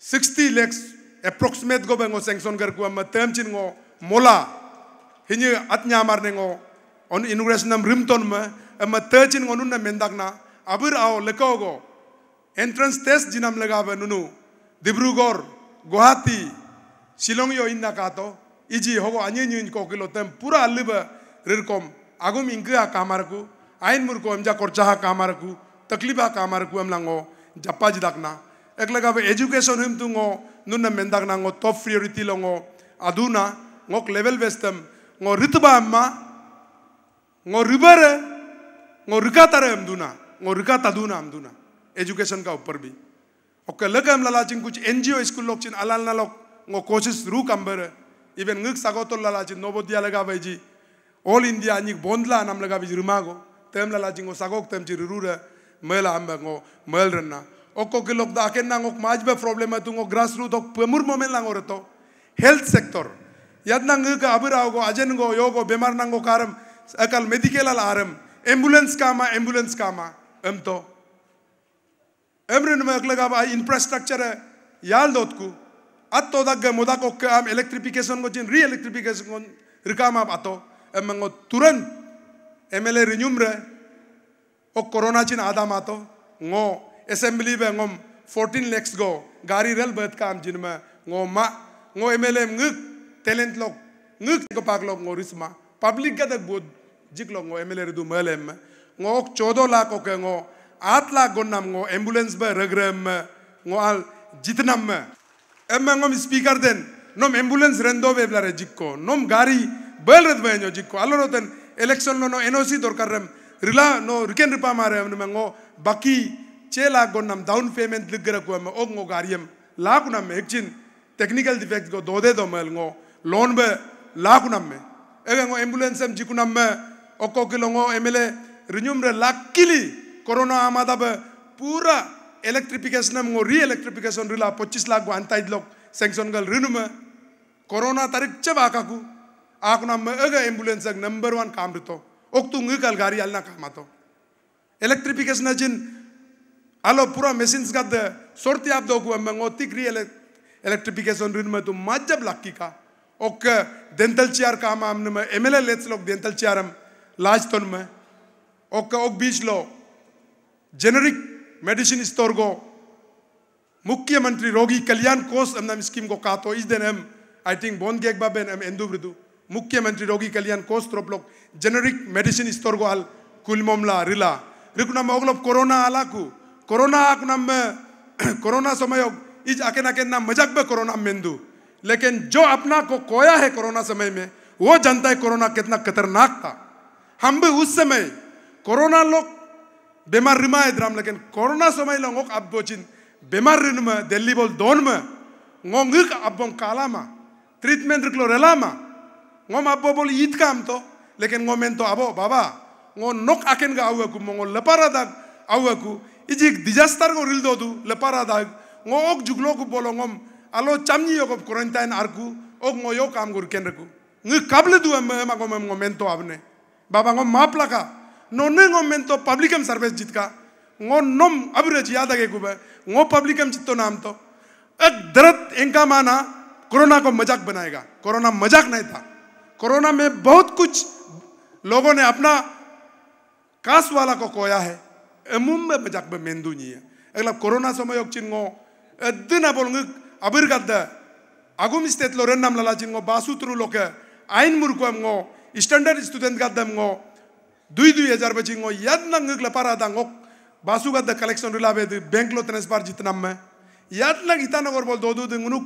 60 lakhs approximate go bango sanction gar ku ma tem chin ngo mola hinyi at nya ne ngo on inauguration nam rimton ma ma te chin ngo nun mendak na abur ao leko go entrance test jinam laga ba nunu dibrugor guwahati silong yo inna kato, iji hogo anyi nyi ko kilo tem pura aliba rirkom agum ingka kamar ku ain mur ko amja korcha kamar ku takliba kamar ku amlango jappa jidakna ek laga ba education him tu ngo nuna mendag na ngo top priority lo ngo aduna ngo level vestem ngo ritba amma ngo river ngo rikata re amduna ngo rikata duna amduna education ka upar bi ok lega am lala jin kuch ngo school lok chin alal na lok ngo courses ru kambar even ngik sagotol lala jin nobody alaga baiji all india anik bondla nam lega bi rumago tem la jin ngo sagok tem jiru rurura mela amba ngo mel renna okokilok da aken nangok majbe problema tungo grassroot ok pemur momen langoreto health sector yad nang ka abira go ajen go yogo bemar nango karam akal medical al aram ambulance kama ambulance kama em to emren me akla ga infrastructure yal dot ku at to dag moda ko am electrification go jin re electrification go rikam ab ato emango turan mla renumre ok corona chin adam ato ngo assembly be ngom 14 lakhs go gari rel bet kam jinma ngoma ngo mlm nguk talent lok nguk ko pak lok ngorisma public ga dak bod jik lok ngo mlr du mlm ngo 14 lakh ok ngo 8 lakh gon nam ngo ambulance ba regram ngo al jitnam em ngom speaker den nom ambulance rendo be blare jikko nom gari bel red benyo jikko aloro den election no noc dorkar rem rila no riken ripa mare ngo baki चेलाको नम डाउन पेमेंट दिग्रम ओग गो गारियम लाख नम एक्चिन टेक्निकल डिफेक्ट को दो दो मेल गो लोन बे लाख नम में एगे गो एम्बुलेंस एम जिकु नम में ओको किलो गो एम रिन्यूम रे लाख कोरोना आमा दब पूरा इलेक्ट्रिफिकेशन गो री इलेक्ट्रिफिकेशन रिला पच्चीस लाख गो अंताइज लोग सेंक्शन गल रिन्यूम कोरोना तारीख चब आका कु आकु नम में एगे एम्बुलेंस नंबर वन काम रितो ओक तुंगी कल गारी अलना काम आतो इलेक्ट्रिफिकेशन जिन Alo pura mesin sekat deh. Sorti apa dok gua mengotik real electrification rin में तो मजब लक्की का ओक डेंटल चेयर का हम हमने में एमएलए लेट्स लोग डेंटल चेयर हम लाज तो में ओक ओक बीच लो जेनरिक मेडिसिन स्टोर को मुख्यमंत्री रोगी कल्याण कोष हम स्कीम को कहा तो इस दिन हम आई थिंक बोन के एक बार हम इंदु मृदु मुख्यमंत्री रोगी कल्याण कोष तरफ लोग जेनरिक मेडिसिन स्टोर को हल कुल मामला रिला रिकुना मोगलोब कोरोना आलाकू कोरोना आक कोरोनाकनम्मे कोरोना समय इज आके ना के ना मजाक में कोरोना मेंदू लेकिन जो अपना को कोया है कोरोना समय में वो जनता है कोरोना कितना खतरनाक था हम भी उस समय कोरोना लोग बीमार रिमा है द्राम लेकिन कोरोना समय लोग अब बोचिन बीमार रिन में दिल्ली बोल दोन में अब बोंग काला मा ngongik abong kalama treatment riklo relama ngom abbo bol it kam to तो, तो अबो बाबा गो नोक आकेन गा aken ga awaku लपारा दा dag awaku इजी डिजास्टर को रिल दो दू लेपारा दाग वो ओक जुगलो को बोलो गम आलो चमनी योग कुरंता इन आरकु ओक ओ यो काम गुर केन रकु न कबले दु एम एम गम एम गम तो बाबा गम माप लगा नो ने गम मेन पब्लिक एम सर्विस जित का ओ नम अबरे जी याद आगे कुबे ओ पब्लिक एम चित्तो नाम तो एक दर्द इनका माना कोरोना को मजाक बनाएगा कोरोना मजाक नहीं था कोरोना में बहुत कुछ लोगों ने अपना कास वाला को कोया है emum be majak be mendu niye. Eglap corona sama yok cingo. Adin apa abir kadda. Agum istet lo rendam lala chingo basutru loke. Ain murku amgo. Standard student kadda amgo. Dui dui ajar be cingo. Yad nangguk para dangok. Basu kadda collection rila be di bank lo transfer jitnam me. Yad nang ita nagor bol dodo dengunuk.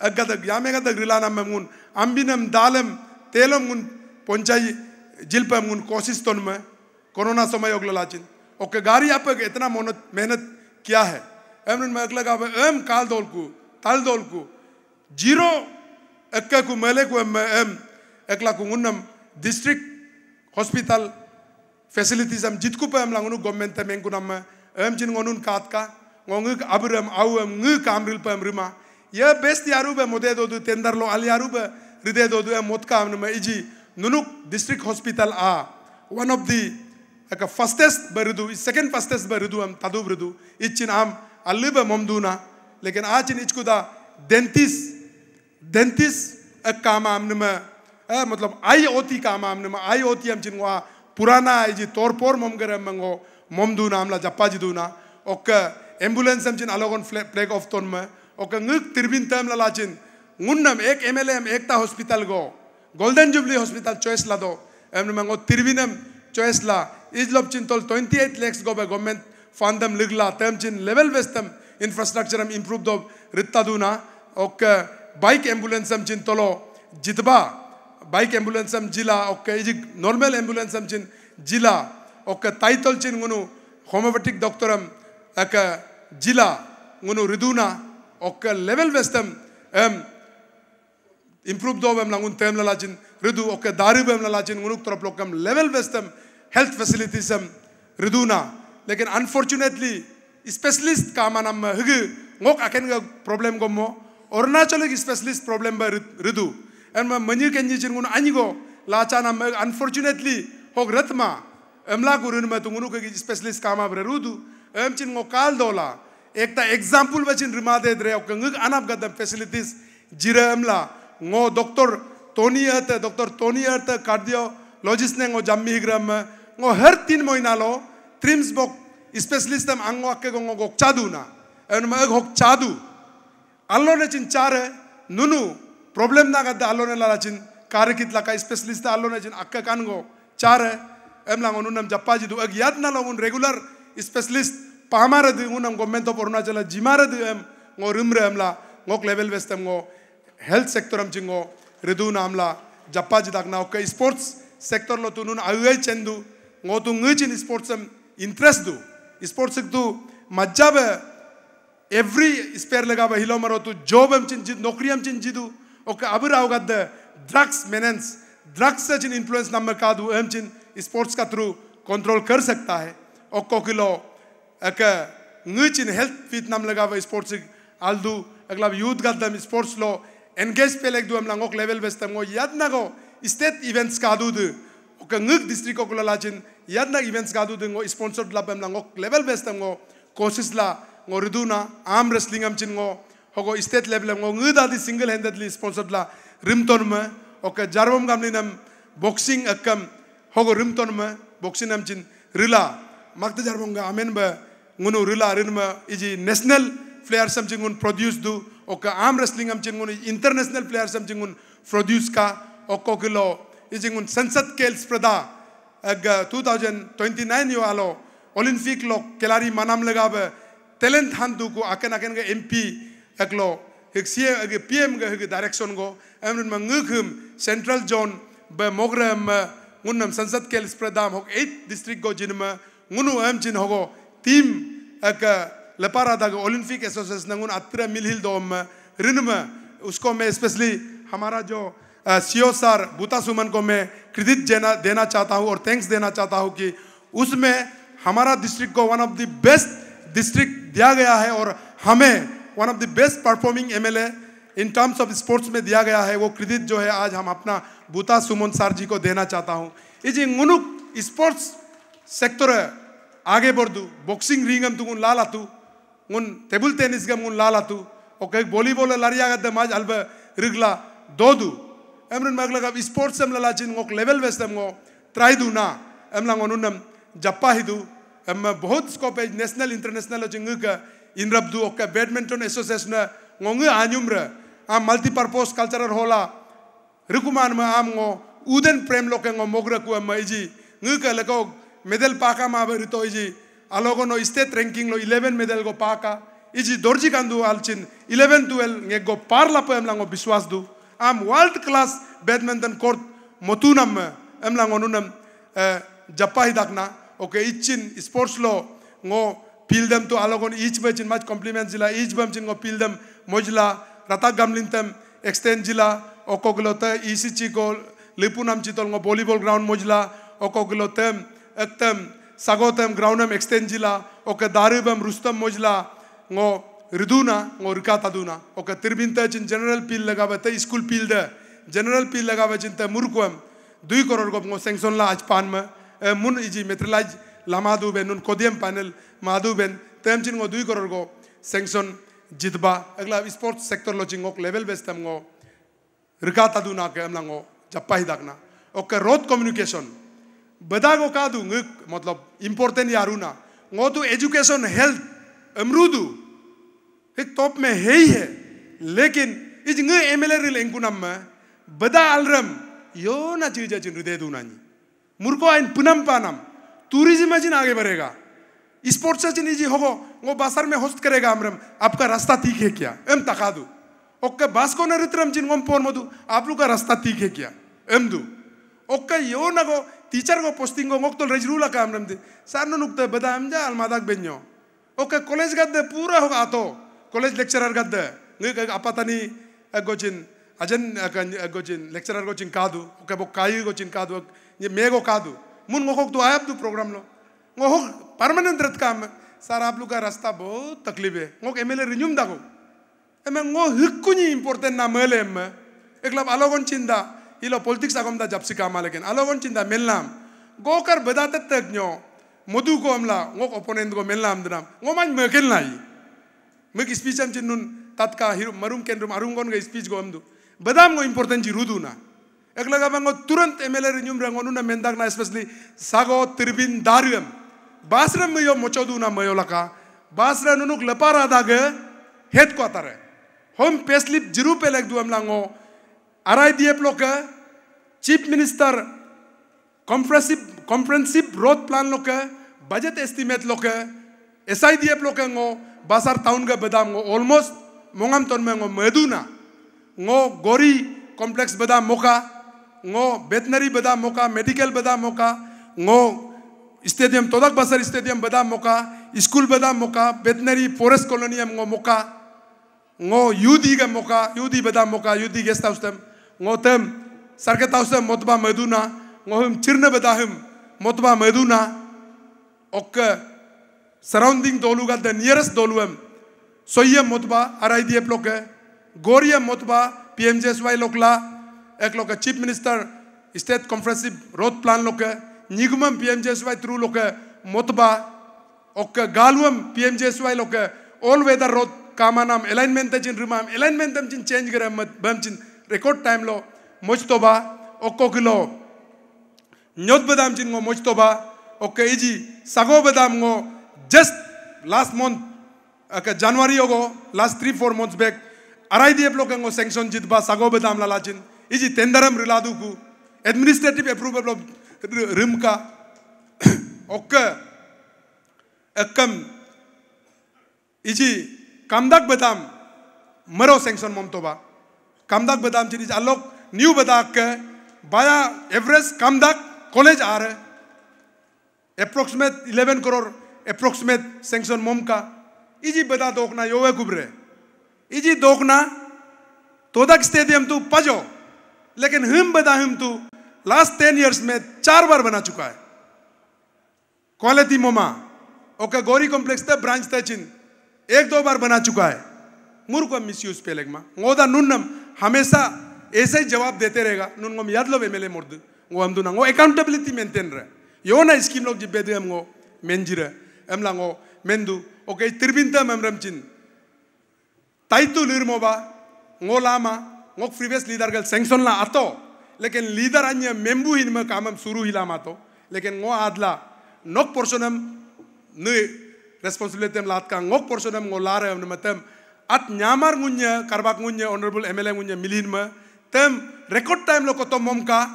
Agada gyame kadda rila nam me mun. Ambinam dalam telam mun poncai jilpa mun kosis ton me. Corona sama yok lala og gariyaapag itna mehnat किया है एमन मैकलग एम काल दोलकु ताल दोलकु जीरो एक्कु मेलेकु एम एम एकलाकु उन्नम डिस्ट्रिक्ट हॉस्पिटल फैसिलिटीज हम जितकु पे हम लागनु गवर्नमेंट में एंकु नम एम चिन गोनुन कात का ngong abur em au em ngu kamril pem rima ye best yaru be mode do du tender lo al yaru be ride do du em mot kam ne iji nunuk district hospital a one of the ಅಕ ಫಸ್ಟೆಸ್ಟ್ ಬರುದು ಈ ಸೆಕೆಂಡ್ ಫಸ್ಟೆಸ್ಟ್ ಬರುದು ಅಮ್ ತದು ಬರುದು ಇಚ್ಚಿನ ಅಮ್ ಅಲ್ಲಿ ಬ ಮಮ್ದೂನ ಲೇಕಿನ್ ಆಚಿನ ಇಚ್ಕುದ ದೆಂತಿಸ್ ದೆಂತಿಸ್ अक काम आमने में ए, मतलब आई ओती काम आमने में आई ओती हम चिंगवा पुराना आई जी तौर पर मम गरे मंगो मम दू नामला जप्पा जी दू ना ओक एम्बुलेंस हम चिन अलग ऑन फ्लैग ऑफ तोन में ओक ng ึก तिरबिन तम लला चिन ngunnam ek mlm ekta hospital go golden jubilee hospital choice la do em mango tirvinam choice la izlopchin tol 28 lakhs go by government fandam ligla termchin level vestam infrastructure am improve do rittaduna ok bike ambulance am chin tolo jitba bike ambulance am jila ok ijig normal ambulance am chin jila ok taitol chin gunu homeopathic doctor am ak jila gunu riduna ok level vestam um, improve do bem langun tem la lachin ridu ok daru bem la lachin gunuk troplokam health facilities रिदूना लेकिन अनफॉर्चुनेटली स्पेशलिस्ट का मान हग गोक आखें प्रॉब्लम गमो अरुणाचल स्पेशलिस्ट प्रॉब्लम रिदु एंड मनी कैंजी चिंगुन आनीगो लाचा नाम अनफॉर्चुनेटली हक रत्मा एमला गुरु तुंगुनु स्पेशलिस्ट का माब्रे रुदु एम चिंगो काल दौला एक एग्जाम्पल बचिन रिमा दे द्रे अनाब ग फैसिलिटीज जिर एमला गो डॉक्टर टोनी अर्थ डॉक्टर टोनी अर्थ कार्डियोलॉजिस्ट ने गो जम्मी ग्रम ngo her tin moina lo trims bok specialist am angwa ke gongo gok chadu na en ma gok chadu allo ne chin chare nunu problem na gadda allo ne la chin कार्य कितला का स्पेशलिस्ट आलो ना जिन अक्का कान गो चार है एम लांग उन्होंने जप्पा जी दो अग याद ना लाऊं रेगुलर स्पेशलिस्ट पामार दे उन्होंने गवर्नमेंट तो पढ़ना चला जिमार दे एम गो रिम रे एम ला गोक लेवल वेस्ट एम गो हेल्थ सेक्टर हम जिंगो रिदु नाम ला जप्पा जी दाग ना ओके स्पोर्ट्स सेक्टर लो तुनुन आयुए चंदू ngotu ngijin sports am interest du sports ek du मज्जा बे एवरी स्पेयर लगा बे हिलो मरो तू जॉब हम चिन जिद नौकरी हम चिन जिदू ओके अब रावगा द ड्रग्स मेनेंस ड्रग्स से चिन इन्फ्लुएंस नंबर का दू हम चिन स्पोर्ट्स का थ्रू कंट्रोल कर सकता है और कोकिलो एक चिन हेल्थ फीत नाम लगा बे स्पोर्ट्स आल दू अगला यूथ का दम स्पोर्ट्स लो एंगेज पे लग दू हम लोगों लेवल बेस्ट हम याद ना गो स्टेट इवेंट्स का दू दू oka nguk district ok lalachin yadna events gadu dingo sponsor club am langok level best am ngo कोशिश ला ngo riduna arm wrestling am chin ngo hogo state level ngo nguda di single handedly sponsored la rimton ma oka jarwam gamli nam boxing akam hogo rimton ma boxing am chin rila magta jarwam ga amen ba ngunu rila rin ma iji national players am chin ngun produce du oka arm wrestling am chin ngun international players am chin ngun produce ka okokilo इजिंग उन संसद के स्प्रदा अग टू थाउजेंड ट्वेंटी यो आलो ओलंपिक लो केलारी मनाम लगाव तेलन थान दू को आकन आकन के एम पी एक सी ए पी एम गे डायरेक्शन गो एम रुन मंग सेंट्रल जोन ब मोग्रम उन्नम संसद के स्प्रदा हो एट डिस्ट्रिक्ट गो जिनम उनु एम जिन हो टीम एक लपारा दा ओलंपिक एसोसिएशन नंगुन अत्र मिलहिल दोम रिनम उसको मैं स्पेशली हमारा जो सी ओ सर बूता सुमन को मैं क्रेडिट देना देना चाहता हूँ और थैंक्स देना चाहता हूँ कि उसमें हमारा डिस्ट्रिक्ट को one of the best district दिया गया है और हमें one of the best performing MLA in terms of sports में दिया गया है वो क्रेडिट जो है आज हम अपना बूता सुमन सर जी को देना चाहता हूँ जी उनुक स्पोर्ट्स सेक्टर आगे बढ़ दू बॉक्सिंग रिंग हम तुम तो उन ला तू उन टेबल टेनिस गम उन ला तू और कहीं वॉलीबॉल लरिया गद्दे माज अल्ब रिगला दो दू एमला स्पोर्ट्स एम लाचिनोक लेवल वेस्टम गो ट्राई दू ना एम लंग जप्पा हिदू एम बहुत स्कोप है नेशनल इंटरनेशनल इनरब दू ओके बैडमिंटन एसोसिएशन गोंग आनुम्र आम मल्टीपर्पोज कल्चरल होला रुकुमान में आम गो उदन प्रेम लोक गो मोग्रकु एम इजी लगो मेडल पाका मा रितो इजी अलोगो नो स्टेट रैंकिंग लो इलेवन मेडल गो पाका इजी दर्जी कान दू आलचिन इलेवन टुवेल्व गो पार लाप एम लांगो विश्वास दू am world class badminton court motunam emlang onunam japahi dakna okay ichin sports lo ngo pil dem to alagon each batch in much compliments jila each bam chin ngo pil dem mojla rata gamlintam extend jila okoglote isi chiko lipunam chitol ngo volleyball ground mojla okoglote ektem sagotem ground groundam extend jila oke darubam rustam mojla ngo रिदूना और रिका तदूना ओके तिरबिन तिन जनरल पील लगावते स्कूल पील द जनरल पील लगावे चिन त मुर्ख हम दुई करोड़ को सेंक्शन ला आज पान में मुन इजी मेथ्रलाइज लामादू बेन उन कोदियम पैनल माधु बेन तेम चिन गो दुई करोड़ को सेंक्शन जितबा अगला स्पोर्ट्स सेक्टर लो चिंगो लेवल बेस्ट हम गो रिका तदूना के हम लोग जप्पा ओके रोड कम्युनिकेशन बदा गो का मतलब इम्पोर्टेंट यारू ना गो तो एजुकेशन हेल्थ अमरूदू टॉप में है ही है लेकिन इज एमएलए एंकुनम बदा अलरम यो ना चीज चिन हृदय दूनानी मुर्को आइन पुनम पानम टूरिज्म जिन आगे बढ़ेगा स्पोर्ट्स जिन जी होगो वो बासर में होस्ट करेगा अमरम आपका रास्ता ठीक है क्या एम तका दू ओके बास को नरित्रम जिन ओम पोर मधु आप लोग का रास्ता ठीक है क्या एम दू ओके यो ना गो टीचर को पोस्टिंग को तो रजरू लगा अमरम दे सार नुकते बदा हम जा अलमादाक बेनो ओके कॉलेज का दे पूरा होगा तो college lecturer gadde ngi apatani gochin ajan gochin lecturer gochin kadu ke bo kai gochin kadu ye mego kadu mun ngokok tu ayab tu program lo ngokok permanent rat काम सर आप लोग का रास्ता बहुत तकलीफ है ngok MLA रिन्यूम दाको एमे ngok hikkunyi important na mele em eklab alogon chinda ilo politics agom da japsi kama lekin alogon chinda melnam gokar bedatet tagno मधु को हमला वो ओपोनेंट को मिलना हम दिनाम वो मांझ मेकिल ना ही मैं स्पीच आम चिन्हन तत्का मरुम केंद्र मारूम गोन गई स्पीच गोम दू बदाम गो इम्पोर्टेंट जी रुदू ना एक लगा मांगो तुरंत एम एल ए रिजुम रंगो ना मेन्दाग ना स्पेशली सागो त्रिबिन दारियम बासर मयो मचोदू ना मयो लका बासर नुनुक लपा रहा दागे हेत को आता रहे हम पेस्लिप जरू पे लग दू हम लांगो आराई दिए प्लोक chief minister comprehensive comprehensive growth plan लोक बजट एस्टिमेट लोक एस आई डी एफ लोग बाजार टाउन का बदाम ऑलमोस्ट मोगाम तन में मैदुना गो गोरी कॉम्प्लेक्स बदाम मौका गो वेटनरी बदाम मौका मेडिकल बदाम मौका गो स्टेडियम तोदक बसर स्टेडियम बदाम मौका स्कूल बदाम मौका वेटनरी फॉरेस्ट कॉलोनी गो मौका गो यूदी के मौका यूदी बदाम मौका यूदी गेस्ट हाउस तम गो तम सरकत हाउस तम मोतबा मैदूना गो हम चिरन बदाह मोतबा मैदूना okay surrounding Doluga, the nearest Doluem, Soye Motba, RIDF Loke, Goria Motba, PMJSY Lokla, Ek Loke, Chief Minister, State Comprehensive Road Plan Loke, Nigumam PMJSY through Loke, Motba, Oke, Galwam PMJSY Loke, All Weather Road Kamanam, Alignment Chin Rimam, Alignment Chin Change Gram, Bamchin, Record Time Lo, Mojtoba, Okokilo, Nyot Badam Chin Mojtoba, Oke, Iji, Sago Badam Ngo, just last month, okay, January ago, last three, four months back, RIDF lokango sanction jitba sago bedam lalachin, iji tendaram riladuku, administrative approval of rimka, okka, ekkam, iji kamdak bedam, maro sanction momtoba, kamdak bedam chin iji alok, new bedak ke, baya average kamdak college are, approximate 11 crore approximate sanction मोम का इजी बता दोखना योवे गुबरे इजी दोखना तो तक स्टेडियम तू पजो लेकिन हिम बता हिम तू लास्ट टेन इयर्स में चार बार बना चुका है क्वालिटी मोमा ओके गौरी कॉम्प्लेक्स तक ब्रांच चिन एक दो बार बना चुका है मुर्ग मिस यूज पे मोदा ओदा नुन्नम हमेशा ऐसे ही जवाब देते रहेगा नुनगम याद लो एम एल ए वो हम दूना वो अकाउंटेबिलिटी मेंटेन रहे यो ना स्कीम लोग जिब्बे दे हम वो मेन जी रहे emlango mendu oke tirbinta memram chin taitu lirmo ba ngolama ngok previous leader gal sanction la ato lekin leader anya membu hin ma kamam suru hilama to lekin ngo adla nok porsonam ne responsibility lat ka ngok porsonam ngo lare am at nyamar ngunya karbak ngunya honorable mla ngunya milin ma tem record time lo ko to momka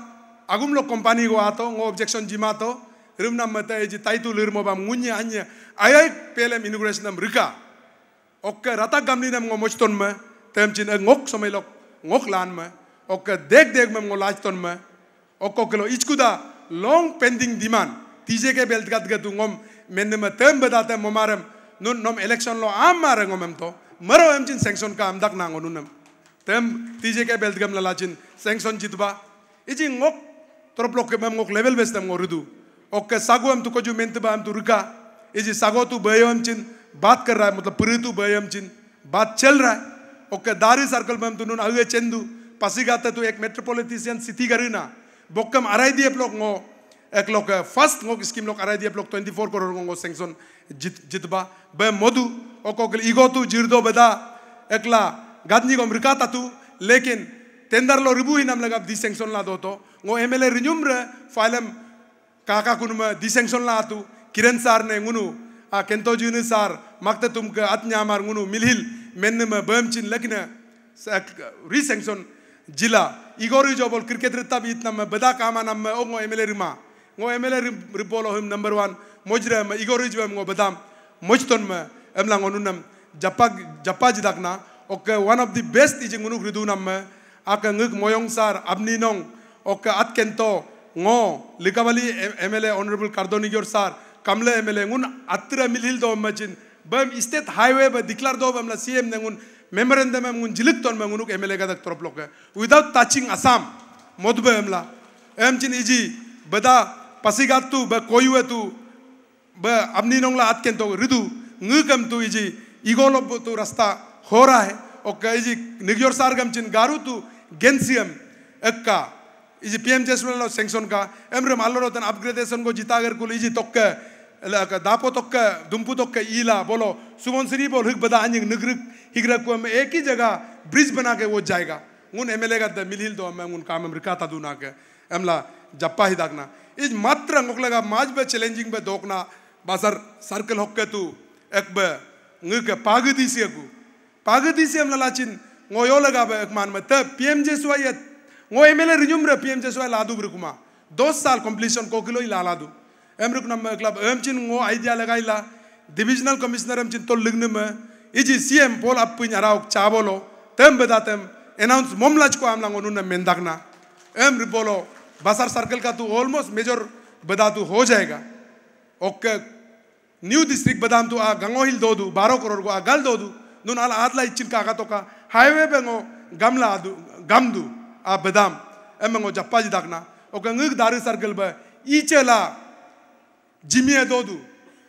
agum lo company go ato ngo objection jima to rum nam mata eji taitu lir mo bam ngunya anya ayai pelem inauguration nam rika okke rata gamni nam ngo mochton ma tem chin ngok somai lok ngok lan ma oke dek dek mam ngo laj ton ma okko kelo ichkuda long pending demand tije ke belt gat gatu ngom menne ma tem badata momaram nun nom election lo am mara ngom to maro em chin sanction ka amdak dak na ngonun nam tem tije ke belt gam la lachin sanction jitba iji ngok trop lok ngok level bes tam ngorudu okay सागो हम तुको जो मेहनत हम तू रुका ये जी सागो तू बयो हम चिन बात कर रहा है मतलब पूरी तू बयो हम चिन बात चल रहा है ओके दारी सर्कल में हम आगे अवे पसी गाते तू एक मेट्रोपोलिटिशियन सिटी करी ना बोकम अराई दिए लोग गो एक लोग फर्स्ट लोग स्कीम लोग अराई दिए लोग 24 करोड़ गो सेंक्शन जित जितबा बे मधु ओको इगो तू जिरदो एकला को मृकाता तू लेकिन तेंदर लो रिबू ही नाम लगा दी ला दो तो रिन्यूम रे फाइलम काका कुन काकाकुनम दिसेंगशोल ला तू किरण सार ने गुनु आ केंतो जीने सार मक्त तुमक मार गुनु मिलहिल मेन्न में बम चिन लकन रिसेंगशोन जिला इगोरी जो बोल क्रिकेट रित्ता भी इतना में बदा काम नाम में ओंगो एमएलए रिमा ओंगो एमएलए रिपोलो हिम नंबर वन मोजरे में इगोरी जो ओंगो बदाम मोजतोन में एमला नम जप्पा जप्पा जिदाकना okay one of the best इजिंग गुनु रिदु नाम में आका ngik moyong sar abni nong oka atken to ngo likawali MLA Honorable Kardoni Gyor Sar kamle MLA ngun atra milhil do majin bam state highway ba declare do bamla CM ngun memorandum ngun jilik ton ma ngunuk MLA ga dak torop lok without touching Assam modbe mla em jin iji bada pasigat tu ba koyu tu ba अपनी नोंगला आत to ridu रिदु ngukam tu iji igolo tu rasta ho ra hai और कह जी निगजोर सारगम चिन गारू तू गेंसियम एक्का पी इजी पीएम చేస్తున్నలో సెంక్షన్ కా ఎమ్రమ్ అల్లరోతన్ అప్గ్రేడేషన్ को జితాగర్ కుల్ ఇజి తొక్క दापो तक दुमपू तक ईला बोलो सुमन श्री बोल हिग बदा अंजिंग नगर हिगरक में एक ही जगह ब्रिज बना के वो जाएगा उन एम एल ए का मिल हिल दो मैं उन काम में रिकाता दूना के एमला जप्पा ही दागना इज मात्र अंगोक लगा माज बे चैलेंजिंग बे दोकना बासर सर्कल के तू एक बे ngik pagdi si aku pagdi si amla lacin ngoyo laga ba ekman ma ta pm jeswa ya वो एम एल ए रिज्यूम्र पी एम चेसुवा लादू ब्रुकुमा दोस साल कंप्लीशन किलो ला लादू एम रुक नम क्लब एम चिन वो आइडिया लगा ला डिविजनल कमिश्नर एम चिन तो लिग्न में इजी सी एम पोल अपुन चा बोलो तेम तेम एनाउंस मोम लाच को आमलांग उन्होंने मेंदाकना एम रि बोलो बसर सर्कल का तू ऑलमोस्ट मेजर बदा तू हो जाएगा ओके न्यू डिस्ट्रिक्ट बदाम तू आ गंगो हिल दो दू बारह करोड़ को आ गल दो दू दुन आल आदला इच्छिन का आगा तो का हाईवे पे गमला आदू गम दू Abedam, bedam oja paji dakna oka ngik daru circle ba iche la jimie dodu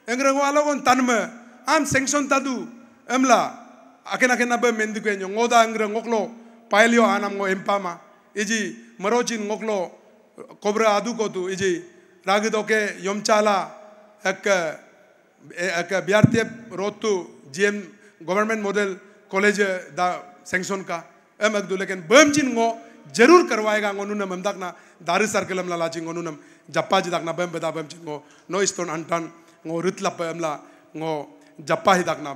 engrego alagon tanme am sanction tadu emla aken aken na ba ngoda engre ngoklo pailio anam ngo empama iji marochin ngoklo kobra adu kotu iji yom chala ek ek biar biartep rotu GM government model college da sanction ka emak Abdul लेकिन ngo ಜರೂರ್ ಕರ್ವಾಯಗ ಅಂಗೋನು ನಮ್ಮ ಎಂದಾಗ್ನ ದಾರಿ ಸರ್ಕಲ್ ಎಂಲ ಲಾಚಿಂಗೋನು ನಮ್ಮ ಜಪ್ಪಾಜಿದಾಗ್ನ ಬೆಂ ಬೆದಾ ಬೆಂ ಚಿಂಗೋ ನೋ ಇಸ್ತೋನ್ ಅಂಟಾನ್ ngô rứt lập em là ngô japa hi dak na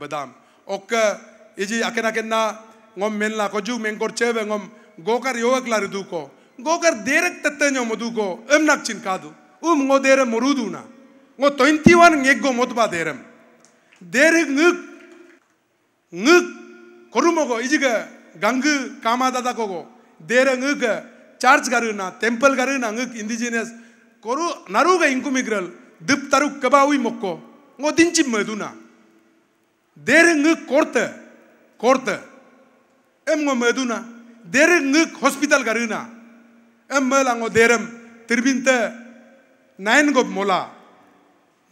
badam ok iji akena kenna ngom men la ko ju men kor cheve ngom gokar yowak la ridu ko gokar derek tatte nyo mudu ko em nak chin kadu um ngô dere murudu na ngô tointi wan ngek go motba derem dere nguk nguk korumogo iji ga gangu kama dada kogo देर अंगक चार्ज कर ना टेम्पल कर ना अंगक इंडिजिनियस कोरु नरुग इंकु मिग्रल दिप तरुक कबावी मक्को वो दिन चिप में दूना देर अंगक कोर्त कोर्त एम गो में दूना देर अंगक हॉस्पिटल कर ना एम में लांगो देरम तिरबिंत नाइन गोप मोला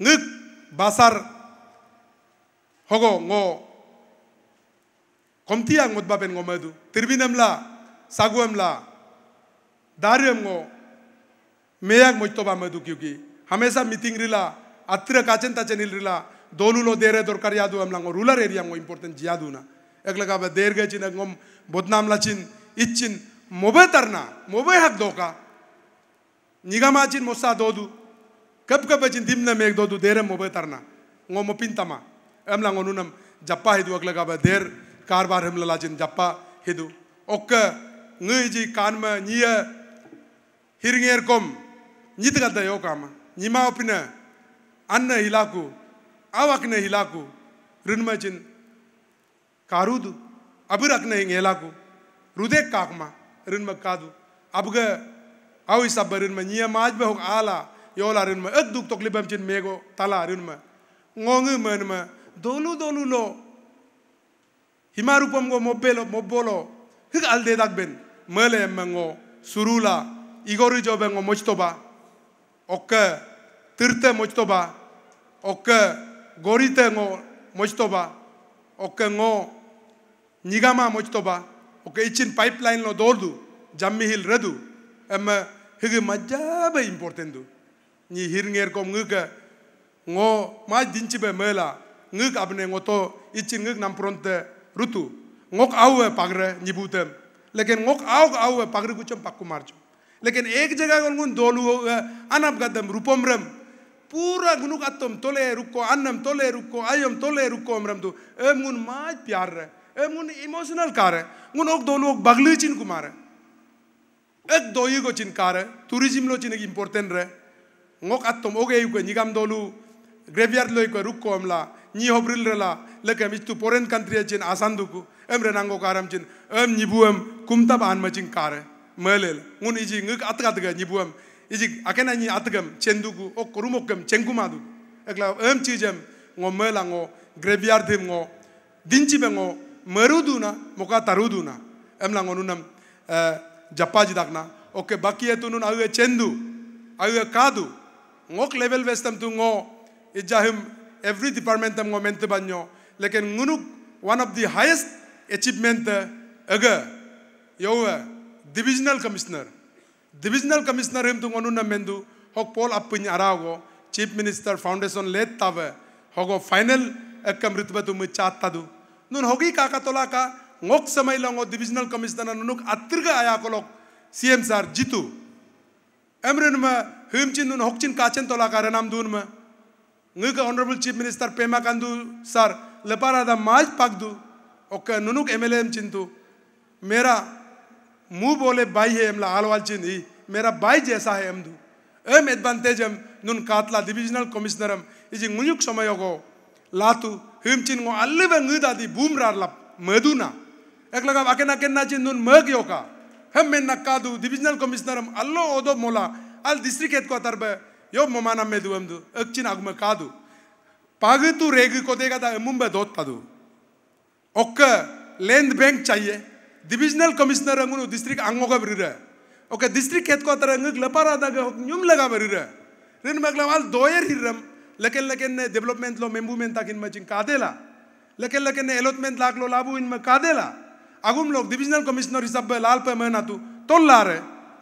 ngik basar hogo ngo komtia ngot bapen सागुअमला दार्यमो मेयाक मोजतो बामदु क्योंकि हमेशा मीटिंग रिला अत्र काचन ताचन रिला दोलू लो देरे दरकार यादू हम लांगो रूरल एरिया मो इंपोर्टेंट यादू ना एक लगा बे देर गए चिन अंगम बदनाम लाचिन इच्छिन मोबे तरना मोबे हक धोका निगम आचिन मोसा दो दू कब कब चिन दिम ने मेक दो दू देरे मोबे तरना ngो मो पिंतमा हम लांगो नूनम जप्पा हिदू एक लगा बे देर कारबार हम लाचिन जप्पा हिदू okay ngui ji kan ma nia hirnger kom nit ga da yo kama ni ma opina anna hilaku awak ne hilaku rinma jin karudu abirak ne ngelaku rude kakma rinma kadu abga aw isab rinma nia maj ba hok ala yola rinma aduk toklibam jin mego tala rinma ngongu manma dolu dolu lo himarupam go mobelo mobolo hig alde dak ben mele mengo surula igori jobengo mochtoba okke tirte mochtoba okke gorite ngo mochtoba okke ngo nigama mochtoba okke ichin pipeline lo dordu jammi hil redu emme hige m a j a b e importandu ni hirnger kom nguke ngo ma dinchibe mela nguk abne ngo to ichin nguk nam pronte rutu ngok awe pagre n i b u t e m लेकिन ngok aog awe pagri kucham pakku marcho लेकिन एक जगह गुनगुन दोलु अनब गदम रूपमरम पूरा गुनुक अतम तोले रुको अन्नम तोले रुको आयम तोले रुको अमरम दो एम गुन माज प्यार रहे एम गुन इमोशनल कार है गुन ओक दोलु ओक बगली चिन कुमार है एक दोई को चिन कार है टूरिज्म लो चिन इम्पोर्टेंट रहे ngok atom oge yuko nigam dolu graveyard lo yuko rukko amla ni hobril rela lekem istu foreign country chin asanduku emre nango karam chin em nibuem kum ta ban ma jing kare melel ngun iji ngik atga atga nibuem iji akena ni atgam chendugu ok rumokgam chengkumadu ekla em chijem ngo mela ngo graveyard dim ngo dinchi be ngo merudu na moka tarudu na emla ngo nunam jappaji dakna oke bakiye tunun awe chendu awe kadu ngok level westam tu ngo ijahim every department tam ngo mente banyo lekin ngunuk one of the highest achievement aga yowa divisional commissioner divisional commissioner him tungo nunna mendu hok pol appin arago chief minister foundation let tave hogo final ekam ritba tu chatta nun hogi kaka tola ka ngok samai lango divisional commissioner nunuk atirga aya kolok cm sar jitu Emrin ma him nun hok kachen tola ka renam dun ma ngika honorable chief minister pema kandu sar lepara da maj pakdu ok nunuk mlm chintu मेरा मुंह बोले बाई है एमला ఆలోచింది मेरा बाई जैसा है एमदु एम एडवांटेजम नुन कातला डिविजनल कमिश्नरम इजि मुयुक गो लातु हिमचिन गो अल्लवे ngudadi बूमरारला मदुना एकलगा के ना चिन नुन मग योका हम में नक्कादु डिविजनल कमिश्नरम अल्लो ओदो मोला अल डिस्ट्रिक्ट को तरबे यो मोमाना मेदु एमदु अक्चिन आगम कादु तू रेग को देगा दा मुंबई दोत पादु ओके लैंड बैंक चाहिए डिविजनल कमिश्नर अंगुन डिस्ट्रिक्ट आंगोग बरी रहे ओके डिस्ट्रिक्ट खेत को अतर अंग लपार आदा गो लगा बरी रहे रिन मगला वाल दोयर ही रम लकेन लकेन ने डेवलपमेंट लो मेंबूमेंट तक इन मचिन कादेला लेकिन लकेन ने एलोटमेंट लाख लो लाबू इन में कादेला अगुम लोग डिविजनल कमिश्नर हिसाब लाल पे मैं तू तो ला रहे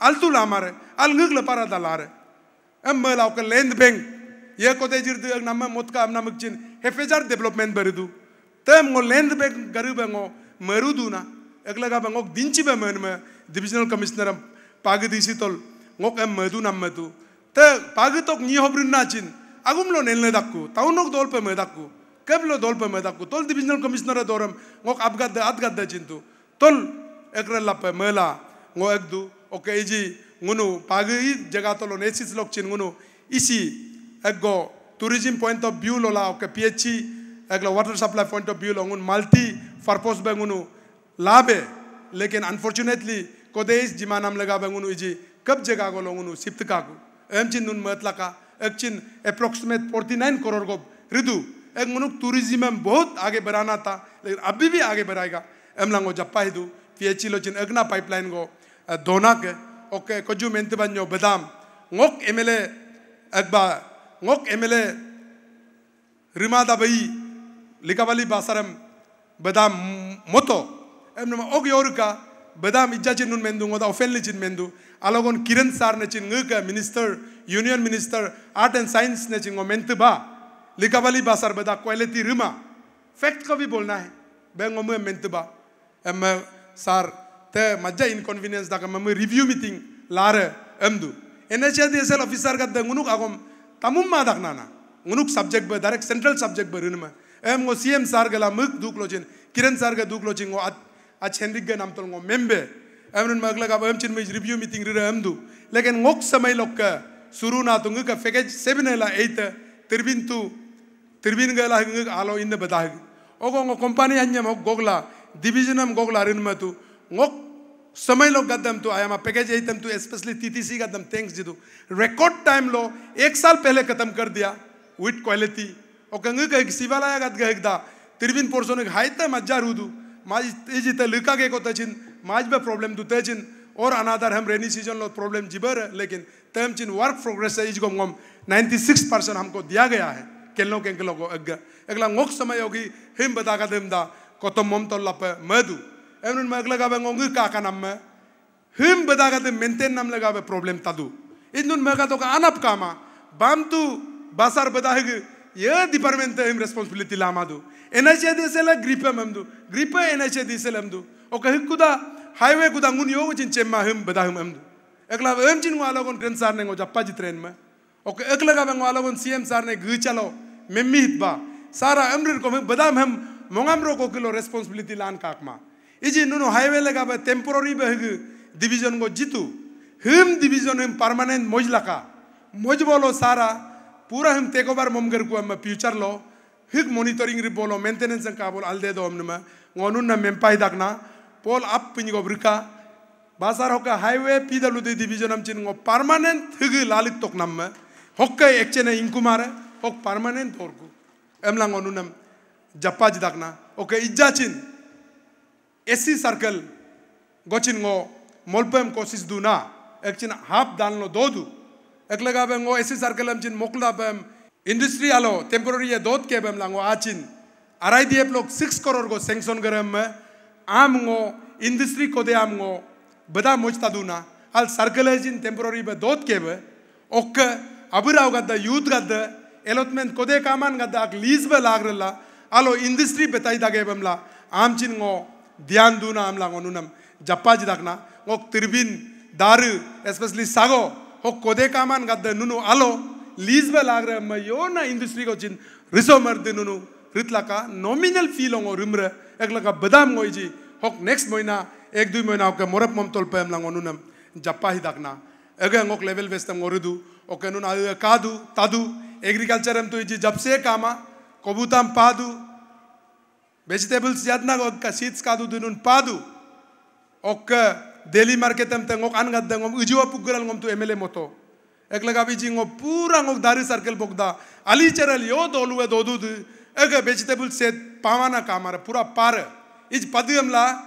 अल तू ला मारे अल ग लपार आदा ला रहे एम मैं लाओ कर बैंक ये कोते जिर दु नम मोत का अमना मकचिन हेफेजार डेवलपमेंट बरी दू तम गो लेंद बैंक गरीब मरुदू ना ekla ba ngok dinchi ba men ma divisional commissioner am pagi disi tol ngok em medu nam medu te pagi tok ni hobrin na chin agum lo nel dakku taunok dol pe medakku keblo dol pe dakku tol divisional commissioner doram ngok abgad adgad da tu tol ekra la pe mela ngo du okay ji ngunu pagi jaga tol ne sis lok chin ngunu isi ek go tourism point of view lo la okay phi ekla water supply point of view lo ngun multi purpose ngunu लाभ है लेकिन अनफॉर्चुनेटली कोदेस जिमा नाम लगा बंगुनु इजी कब जगह को लोगुनु सिप्त का को एम चिन नुन मत का एक चिन अप्रोक्सीमेट नाइन करोड़ को रिदु एक मनुक टूरिज्म में बहुत आगे बढ़ाना था लेकिन अभी भी आगे बढ़ाएगा एम लंगो जप्पा हिदु पीएचई लो चिन अग्ना पाइपलाइन को दोना के ओके कजू मेंते बन्यो बदाम ngok emele akba ngok emele rimada bai likabali basaram badam moto emnama og yoruka badam ijja chinnun mendu ngoda ofenli chin mendu alagon किरण सार ने chin का minister union minister art and science ने चिंगो तो बा लिकावाली बासार बदा क्वालिटी रिमा फैक्ट का भी बोलना है बैंगो में तो बा एम सार ते मज्जा इनकन्वीनियंस दाका मम रिव्यू मीटिंग लार एमदु एनएचआरडीएसएल ऑफिसर का दंगुनुक आगम तमुम मा दाखना ना उनुक सब्जेक्ट बे डायरेक्ट सेंट्रल सब्जेक्ट बे रिन में एम गो सीएम सार गला मुख दुख लोचिन किरण सार का दुख लोचिन वो achenriga nam ngom membe Amun magla ga bam chinmej review meeting rira amdu leken ngok samai lokka suru na tungu ka package sebinela eita tirbintu tirbin gala hung alo inda badag ogo ngo company anyam gogla division am gogla rin matu ngok समय लोग गदम तो आया मैं पैकेज यही तम तो स्पेशली टीटीसी का दम थैंक्स जी तो रिकॉर्ड टाइम लो एक साल पहले खत्म कर दिया विद क्वालिटी और कंगे का एक सिवाला गद गदा तिरबिन एक हाई तम अज्जा रूदू mas iji लिखा के ke चिन माज में प्रॉब्लम दुते चिन और अनादर हम रेनी सीजन लो प्रॉब्लम जिबर है लेकिन तेम चिन वर्क प्रोग्रेस है इज इसको हम 96 परसेंट हमको दिया गया है केलो के केलो को अग्ग अगला मुख समय होगी हिम बता का देमदा दा तो मम तो लप मधु एवं एमन मग का ngong का का नाम में हिम बता का दे मेंटेन नाम बे प्रॉब्लम तादू इन उन मगा तो का अनप कामा बाम तू बासार बता है कि ये डिपार्टमेंट हिम रेस्पॉन्सिबिलिटी लामा दू ಎನಚೆದಿಸೆಲ ग्रीपे ಹಮ್ದು ग्रीपे ಎನಚೆದಿಸೆಲ ಹಮ್ದು ಒಕ ಹಿಕ್ಕುದ हाईवे कुदा अंगुन योग जिन चेम्मा हम बदा हम हम एकला हम जिन वाला कोन ग्रंथ सार ने जप्पा जित्रेन में ओके एकला का बंग वाला कोन सीएम सार ने गु चलो मेम्मी हितबा सारा अमरिन को हम बदाम हम मोंगम रो को किलो रेस्पॉन्सिबिलिटी लान काकमा इजी नुनो हाईवे लगा बे टेम्पोररी बहग डिवीजन को जितु हम डिवीजन हम परमानेंट मोज लका मोज बोलो सारा पूरा हम तेकोबार मोमगर को हम फ्यूचर लो hik monitoring ri bolo maintenance ka bol alde do amnuma ngonun na mempai dakna pol up pin go brika bazar hoka highway pwd division am chin ngo permanent hig lalit tok nam hokka ekchene inkumar hok permanent torku emla ngonun nam jappa jidakna oke ijja chin AC circle गोचिन गो मोलपेम कोशिश दूना एक चिन हाफ दान लो दो दू एक लगा बेम गो एसी सर्कल हम चिन मोकला बेम industri alo temporary ya dot ke bem lango achin arai diep lok go sanction garam me industri kode am ngo mojta duna hal circle ajin temporary be dot ke be ok abrau gad da youth gad kode kaman gad da lease be lag rela alo industri betai da ge bem la am chin duna am lango nunam japa ji dakna ngok tirbin daru especially sago ok kode kaman gad da nunu लीज में लाग रहा मैं यो ना इंडस्ट्री को जिन रिसो मर दिन उनु रितलाका नॉमिनल फील होंगो रिमरे एक लगा बदाम गोई जी होक नेक्स्ट महीना एक दो महीना आपके मोरप मम तोल पे हम लंग जप्पा ही दाकना अगर अंगोक लेवल वेस्तम गोरिदु ओके नुन आदु कादु तादु एग्रीकल्चर हम तो जी जब से कामा कबूताम पादु वेजिटेबल्स याद ना गोक सीड्स ओके डेली मार्केट हम उजुआ तो तो मोतो Eklega biji ngok pura ngok dari circle bokda ali cera lio dolu e dodu du eke vegetable set pamana kamara pura pare iji padiam la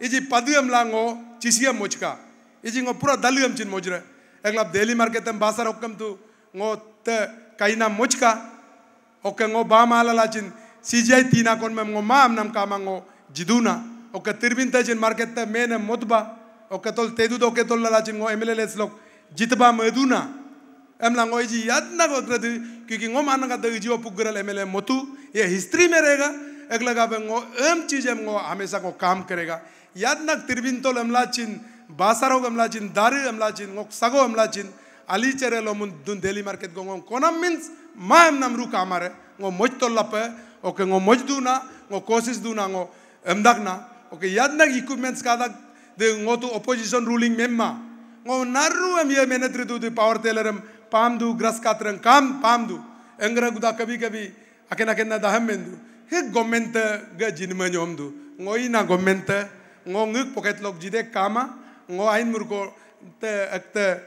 iji padiam la ngok cisiam mochka iji pura daliam cin mojre ekla daily market em basar tu ngok te kainam mochka oke ngok bama ala la cin cijai tina kon mem ngok maam nam kama ngok jiduna oke tirbin te cin market te menem motba oke tol tedu do oke tol la la cin ngok emile leslok एम लांगो जी याद ना na god क्योंकि ngom an का de ji opugra le mele motu ये हिस्ट्री में रहेगा एक लगा बेंगो एम चीज एम गो हमेशा को काम करेगा याद ना त्रिविन तो लमला चिन बासारो गमला चिन दारू अमला चिन गो सगो अमला चिन अली चेरे लो मुन दुन दिल्ली मार्केट गो कोना मींस मा एम नाम रू काम आरे गो मोज तो लपे ओके गो मोज दू ना गो कोशिश दू ना गो एम दक ना ओके याद ना इक्विपमेंट्स का दक दे गो तो रूलिंग गो नारू एम ये पावर एम පාම්දූ ග්‍රස්කාතරන් කාම් පාම්දු එංගරගුදා කවි කවි අකෙන කෙන්න දහම්මෙන්දු හෙ ගොම්මෙන්ත ග ජිනම යොම්දු ngoi na gommente ngo ngik pocket lok jide kama ngo ain murko te akte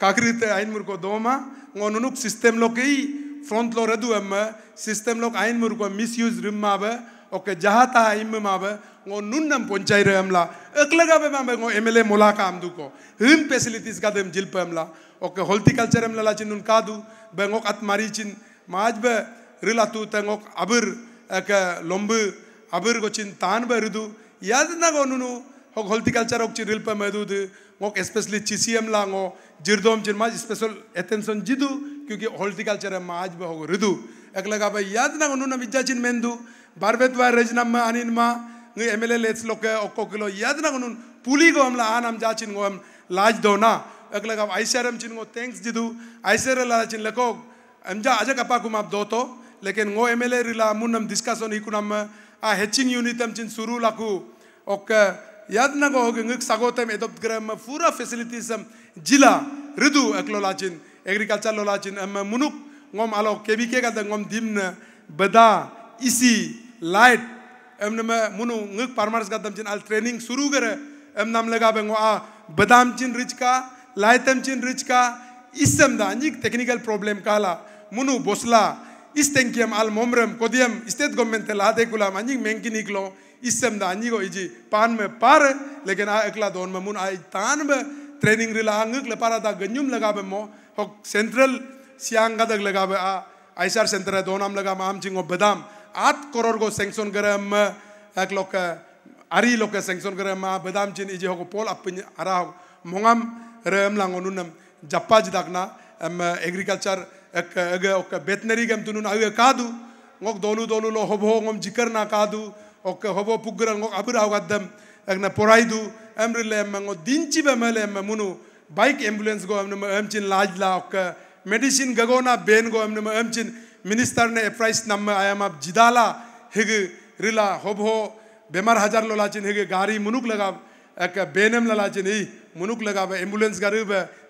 kakrite ain murko doma ngo nunuk system lok ei front lo redu amma system lok ain murko misuse rimma ba oke jahata aim ma ba ngo nunnam ponchai re amla akla ga ba ngo mla mulaka amdu ko him facilities ga dem jil pa amla oke horticulture em lala chin un kadu bengok atmari chin maj be rilatu tengok abur ek lombu abur go chin tan be ridu yad na go nunu hok horticulture ok chiril pe medud ngok especially chisiam la ngo jirdom chin maj special attention jidu क्योंकि हॉर्टिकल्चर है माज बहो ऋदु एक लगा भाई याद ना उन्होंने विज्ञा चिन मेंदु बारबेत वाय रजना में अनिन मा एमएलए लेट्स लोग के ओको किलो याद ना उन्होंने पुली को हम ला आन हम जाचिन को हम लाज दो ना अगलगाव आयशारम चिन्गो थैंक्स जिदू आयसेर ला चिन लको अमजा अजक अपा कुमाप दो तो लेकिन वो एम एल ए रिला मुन्नम डिस्कसन हिकु नम आ यूनिट हम चिन सुरू लाकु ओक याद ना गो गंग सागोतम एदोप ग्रम पूरा हम जिला रिदु अकलो लाचिन एग्रीकल्चर लो लाचिन अम मुनुक ngom के kebike ka da दिम dimna इसी light light emne me munu ngik parmars gadam chin al training suru gere em nam lega bengo a badam chin rich ka rich का इस समा अंजिक टेक्निकल प्रॉब्लम काला मुनु बोसला इस तेंकियम आल मोमरम कोदियम स्टेट गवर्नमेंट ते लादे गुलाम अंजिक मेंकी निकलो इस समा अंजिक इजी पान में पार लेकिन आ अकला दोन में मुन आ तान में ट्रेनिंग रिला अंगक ले पारा दा गंजुम बे मो हक सेंट्रल सियांग लगा बे आ आईसार सेंटर है दोनाम लगा माम ओ बदाम आठ करोड़ को सेंक्शन करम एक लोक आरी लोक सेंक्शन करम बदाम चिन इजी हको पोल अपिन आरा हक मोंगम rem langonunam japaj dakna am agriculture ek ok veterinary gam tunun ayu kadu ngok dolu dolu lo hobo ngom jikar na kadu ok hobo pugra ngok abura gaddam ekna poraidu amrile mango dinchi be mele munu bike ambulance go amne amchin lajla ok medicine gagona ben go amne amchin minister ne price nam ayam ab jidala hig rila hobo बेमार हजार ललाचिन हे गारी मुनुक लगा एक बेनम ललाचिन ही मनुख लगावे एम्बुलेंस का है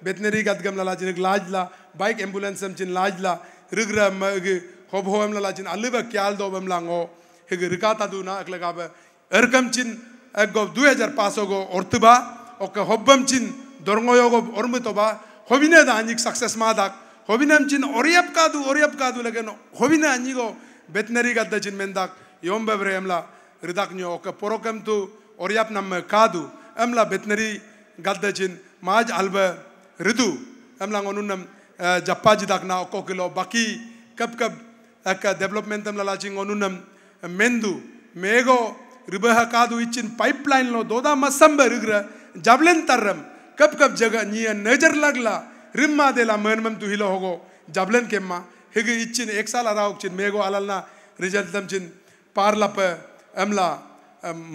बेतनेरी गदगम तो लला जिन लाज ला बाइक एम्बुलेंस हम चिन लाज ला रिग्र मग होब हो हम लला जिन अलिब क्याल दो बम लांगो हिग रिकाता दू ना लगावे अरकम चिन गो दो हजार पास होगो औरतबा ओक होबम चिन दोरंगोयोगो औरमतोबा होबिने दानिक सक्सेस चिन ओरियप कादू ओरियप कादू लगेनो होबिने अनिगो बेतनेरी गद्दा जिन मेंदाक योम बेब्रे हमला रिदाक न्यो ओक पोरोकम तू ओरियप नम कादू बेतनेरी gaddajin maj alba ridu amlang onunam jappaji dakna kokilo baki kab kab akka development am lalaching onunam mendu mego ribaha kadu ichin pipeline lo doda masamba rigra jablin tarram kab kab jaga niya najar lagla rimma dela manmam tu hilo hogo jablin kemma higi ichin ek sal ara ukchin mego alalna result tam chin parlap amla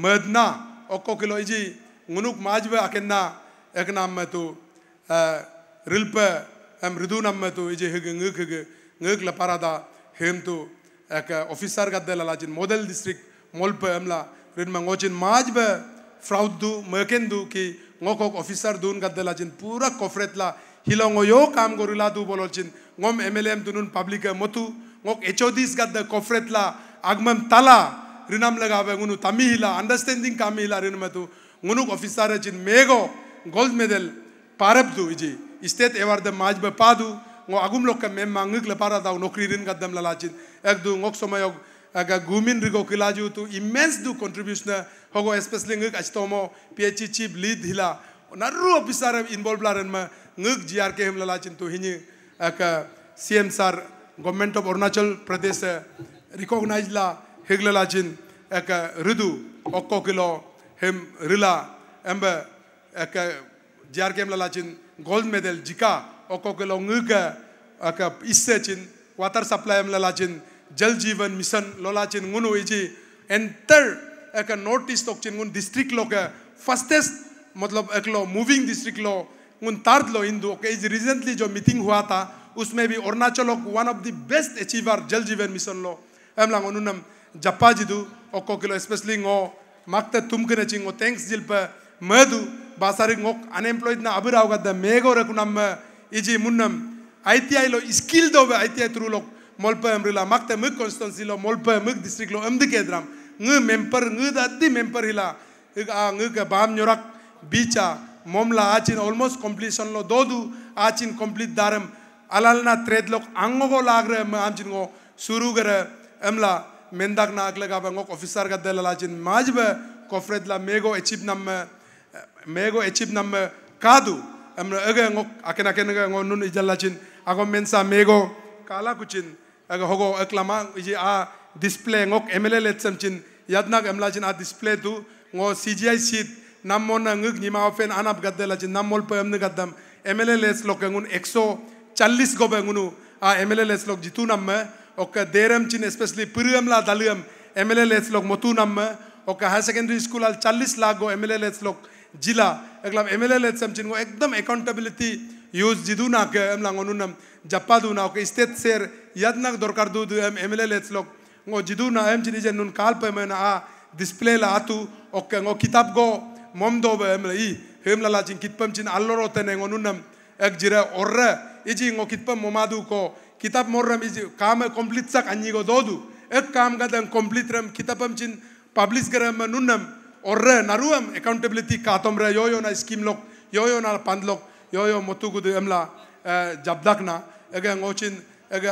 madna okko kilo iji nam la උනුක් මාජිව අකෙන්න්නා එකනම්මතු රිල්ප මෘදු නම්මතු ජෙහග ගකග ගකල පරදා හෙම්තු එක ඔෆිස්සර් ගදදලලාජින් මොදල් දිස්ත්‍රික් මොල්ප එම්ලා රින්ම ෝචින් මාජ්බ ෆ්‍රෞද්දු මකෙන්දුකි ගොකොක් ඔෆිස්සර් දුන් ගදදලාජින් පූර කොෆරෙත්ලා හිලොං ඔයෝ කාම් ගොරුලාදු බොලොචින් ගොම් එමලම් තුනුන් පබ්ලික මොතු ගොක් එචෝදිස් ගදද කොෆරෙත්ලා අගමම් තලා රිනම් ලගාව ගුණු තමිහිලා අන්ඩස්තෙන්දිින් කමිහිලා රිනමතු unuk ofisara jin mego gold medal parabdu iji state ewar de maj ba padu ngo agum lok ka mem mangik le para daw nokri rin gadam la lachin ek du ngok somayog aga gumin rigo kilaju tu immense du contribution hogo especially ngik achtomo phd chief lead hila naru ofisara involved laren ma ngik jrk hem la lachin tu hinyi aka cm sar government of arunachal pradesh recognize la heglala chin ek ridu okko kilo हेम रिला एम जेआरकेम लाचिन गोल्ड मेडल जिका ओकोकेलोका इसे चिन वाटर सप्लाई लाचिन जल जीवन मिशन लोलाचिन गुन हुई एंटर एक नॉर्थ ईस्ट ऑक्चिन गुन डिस्ट्रिक्ट लोक फर्स्टेस्ट मतलब एक लो मूविंग डिस्ट्रिक्ट लो उन तार्द लो हिंदू ओके रिसेंटली जो मीटिंग हुआ था उसमें भी Arunachal one of the best achiever Jal Jeevan mission लो एम लांग जपा जिदू ओको किलो specially makta tumkana chingo thanks jilpa madu basari ngok unemployed na abiraw gadda mego rakunam iji munnam ITI lo skill do ba ITI through lo molpa amrila makta mug constituency lo molpa mug district lo amdi kedram ng member ng da di member hila ng ka bam nyorak bicha momla achin almost completion lo dodu achin complete daram alalna thread lok angogo lagre amchin go suru gara amla मेंदाक ना अगले का बंगो ऑफिसर का दल लाचिन माज बे कॉफ्रेड ला मेगो एचिप नम मेगो एचिप नम कादु अम्र अगे अंगो आके ना के ना अंगो नून इजल लाचिन अगो मेंसा मेगो काला कुचिन अगे होगो अक्लमा ये आ डिस्प्ले अंगो एमएलए लेट समचिन यदना के अम्लाचिन आ डिस्प्ले तो अंगो सीजीआई सीट नम मोन अंगुक निमा ऑफेन आनाप गद्दे लाचिन नम मोल पे अम्ने गद्दम एमएलए लेट्स लोग अंगुन एक्सो चालीस गोबे आ एमएलए लेट्स लोग जितु नम्मे देरम चीन एस्पेसली पिरम दलियम एम एल एल एस लोग मतुनम हायर सेकेंडरी स्कूल चालीस लाख गो एम एल एल एस जिला एम एल एस एम एकदम अकाउंटेबिलिटी यूज जिदू ना के एम लांग दू ना स्टेट सेर याद नक दरकार दू दू एम एम एल एस लोग जिदू ना एम चीन जन काल पे मैं आ डिस्प्ले ला आतू ओके किताब गो मोम दो एम हेम ला चीन कितपम चीन अल्लोर होते नम एक जिरा और इजी वो कितपम मोमादू को किताब मोर्रम इज काम कंप्लीट सक अन्य को दो दू एक काम का दं कंप्लीट रम किताब हम चिन पब्लिश करम नुन्नम और रे नरुम अकाउंटेबिलिटी कातम रे यो यो ना स्कीम लोग यो यो ना पंद लोग यो यो मतु कुद अम्ला जब दक ना एक अंगोचिन एक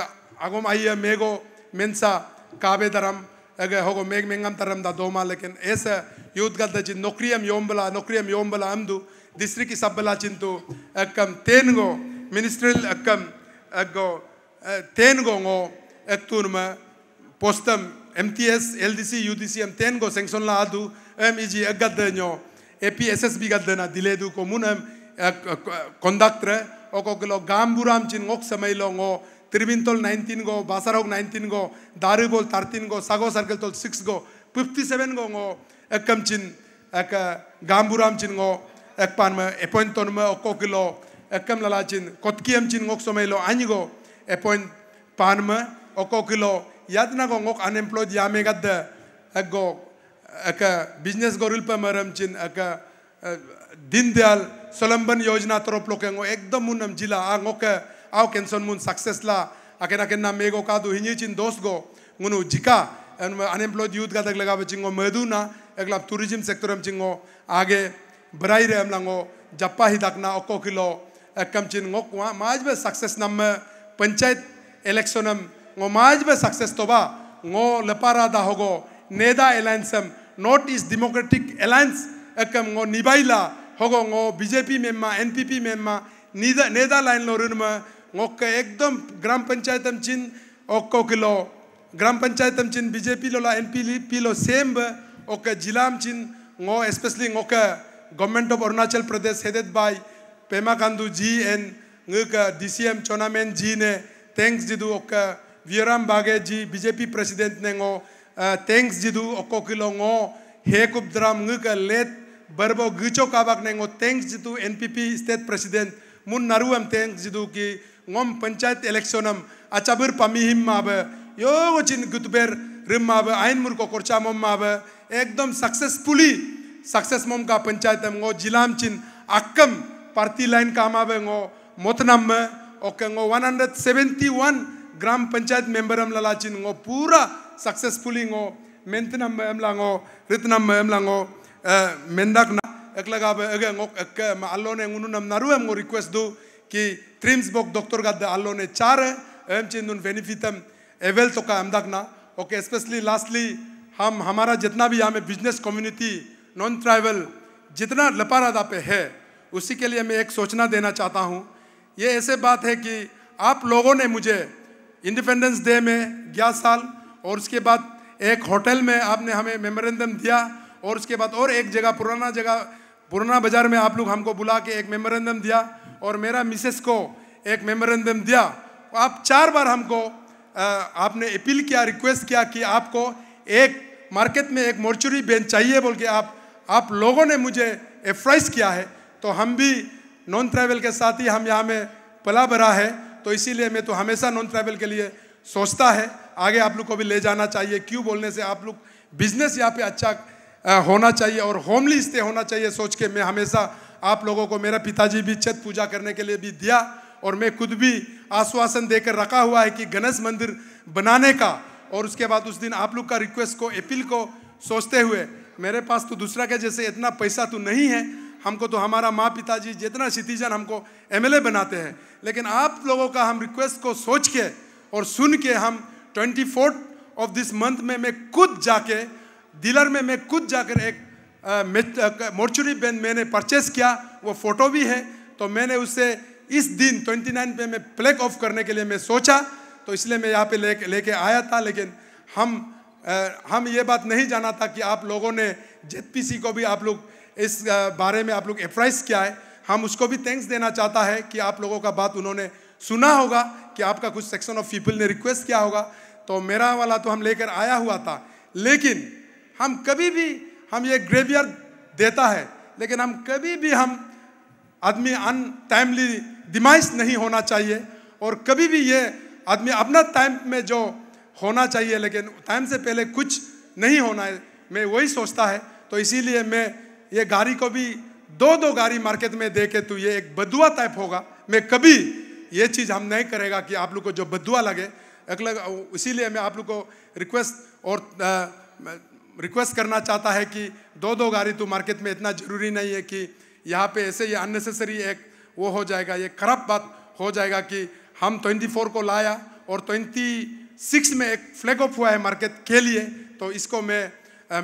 अगम आई है मेगो मेंसा काबे धर्म एक होगो मेग मेंगम तरम दा दो माल लेकिन ऐसे युद्ध का दजिन नौकरियम योम बला नौकरियम योम बला हम दू दूसरी की सब बला चिंतु एक कम तेन गो मिनिस्ट्रील एक कम एक गो ten go ngo etun ma postam MTS LDC UDC m ten go sanction la adu MEG agad nyo APSSB gad na dile du komun am conduct re okoklo gamburam chin ngok samai lo ngo Tiribintol 19 go, Basarog 19 go, Darubol 13 go, Sago Circle tol 6 go, 57 go ngo, ekam chin, ek Gamburam chin ngo, ek pan ma appointment ton ma okokilo, ekam lalachin, kotkiam chin ngok somai lo anyi go, e point panma o ko kilo yadna go ngok unemployed ya me gad ago aka business goril pa maram chin aka dindayal solomban yojana torop lokengo ekdam munam jila a ngok aw kenson mun success la akena kenna mego ka du hinyi chin dos go ngunu jika unemployed youth का तक लगा बचिंगो मधुना एकला टूरिज्म सेक्टर हम चिंगो आगे बराई रे हम लंगो जप्पा ही दकना ओको किलो कम चिन ngok ma majbe success nam panchayat election गो माज बे सक्सेस तो बा गो लपारा दा होगो नेदा alliance north east democratic alliance एक गो निभाला होगो गो बीजेपी मेम्मा एन पी पी मेम्मा नेदा लाइन लो रुनम गोके एकदम ग्राम पंचायत चिन ओको किलो ग्राम पंचायत चिन बीजेपी लोला एन पी पी लो सेम ओके जिला चिन गो एस्पेसली गोके government of Arunachal Pradesh headed by Pema Khandu ji and DCM Chowna Mein ji ने थैंक्स जिदु वीराम बागे जी बीजेपी प्रेसिडेंट ने गो थैंक्स जिदु ओको किलो गो हेकुब्राम लेट बरबो गिचो काबाक ने गो थैंक्स जिदु एनपीपी स्टेट प्रेसिडेंट मुन नरुम थैंक्स जिदु की गोम पंचायत इलेक्शन अचाबर पमी हिम माब यो चीन गुतबेर रिम माब आइन मुर को कोर्चा मम माब एकदम सक्सेसफुली सक्सेस मम का पंचायत गो जिलाम चिन अक्कम पार्टी लाइन का माबे गो okay one hundred seventy one gram panchayat member हम लालाचिन पूरा सक्सेसफुली गो मेंतनम हम लांगो रितनम एम लांगो मेंदाक ना एक लगा अगे गो एक अल्लो ने उनु नम नारु हम गो रिक्वेस्ट दो कि ट्रिम्स बॉक डॉक्टर का अल्लो ने चार हम चिन उन बेनिफिटम एवेल तो का अमदाक ना ओके स्पेशली लास्टली हम हमारा जितना भी यहाँ में बिजनेस कम्युनिटी नॉन ट्राइबल जितना लपारादा पे है उसी के लिए मैं एक सोचना देना चाहता हूँ ये ऐसे बात है कि आप लोगों ने मुझे इंडिपेंडेंस डे में ग्यारह साल और उसके बाद एक होटल में आपने हमें मेमोरेंडम दिया और उसके बाद और एक जगह पुराना जगह पुराना बाज़ार में आप लोग हमको बुला के एक मेमोरेंडम दिया और मेरा मिसेस को एक मेमोरेंडम दिया आप चार बार हमको आपने अपील किया रिक्वेस्ट किया कि आपको एक मार्केट में एक मोर्चुरी बेंच चाहिए बोल के आप आप लोगों ने मुझे एफ्राइज किया है तो हम भी नॉन ट्रैवल के साथ ही हम यहाँ में पला भरा है तो इसीलिए मैं तो हमेशा नॉन ट्रैवल के लिए सोचता है आगे आप लोग को भी ले जाना चाहिए क्यों बोलने से आप लोग बिजनेस यहाँ पे अच्छा होना चाहिए और होमली स्टे होना चाहिए सोच के मैं हमेशा आप लोगों को मेरा पिताजी भी छत पूजा करने के लिए भी दिया और मैं खुद भी आश्वासन देकर रखा हुआ है कि गणेश मंदिर बनाने का और उसके बाद उस दिन आप लोग का रिक्वेस्ट को अपील को सोचते हुए मेरे पास तो दूसरा के जैसे इतना पैसा तो नहीं है हमको तो हमारा माँ पिताजी जितना सिटीजन हमको एमएलए बनाते हैं लेकिन आप लोगों का हम रिक्वेस्ट को सोच के और सुन के हम twenty fourth of this month में मैं खुद जाके डीलर में मैं खुद जाकर एक मोर्चुरी बैंड मैंने परचेस किया वो फ़ोटो भी है तो मैंने उसे इस दिन 29 पे मैं प्लेक ऑफ करने के लिए मैं सोचा तो इसलिए मैं यहाँ पे ले लेके आया था लेकिन हम आ, हम ये बात नहीं जाना था कि आप लोगों ने जेपीसी को भी आप लोग इस बारे में आप लोग एप्राइज किया है हम उसको भी थैंक्स देना चाहता है कि आप लोगों का बात उन्होंने सुना होगा कि आपका कुछ सेक्शन ऑफ पीपल ने रिक्वेस्ट किया होगा तो मेरा वाला तो हम लेकर आया हुआ था लेकिन हम कभी भी हम ये ग्रेवियर देता है लेकिन हम कभी भी हम आदमी अन टाइमली डिमाइस नहीं होना चाहिए और कभी भी ये आदमी अपना टाइम में जो होना चाहिए लेकिन टाइम से पहले कुछ नहीं होना है मैं वही सोचता है तो इसीलिए मैं ये गाड़ी को भी दो दो गाड़ी मार्केट में दे के तो ये एक बदुआ टाइप होगा मैं कभी ये चीज़ हम नहीं करेगा कि आप लोग को जो बदुआ लगे एक इसीलिए मैं आप लोग को रिक्वेस्ट और रिक्वेस्ट करना चाहता है कि दो दो गाड़ी तो मार्केट में इतना ज़रूरी नहीं है कि यहाँ पे ऐसे ये अननेसेसरी एक वो हो जाएगा ये खराब बात हो जाएगा कि हम 24 को लाया और 26 में एक फ्लैग ऑफ हुआ है मार्केट के लिए तो इसको मैं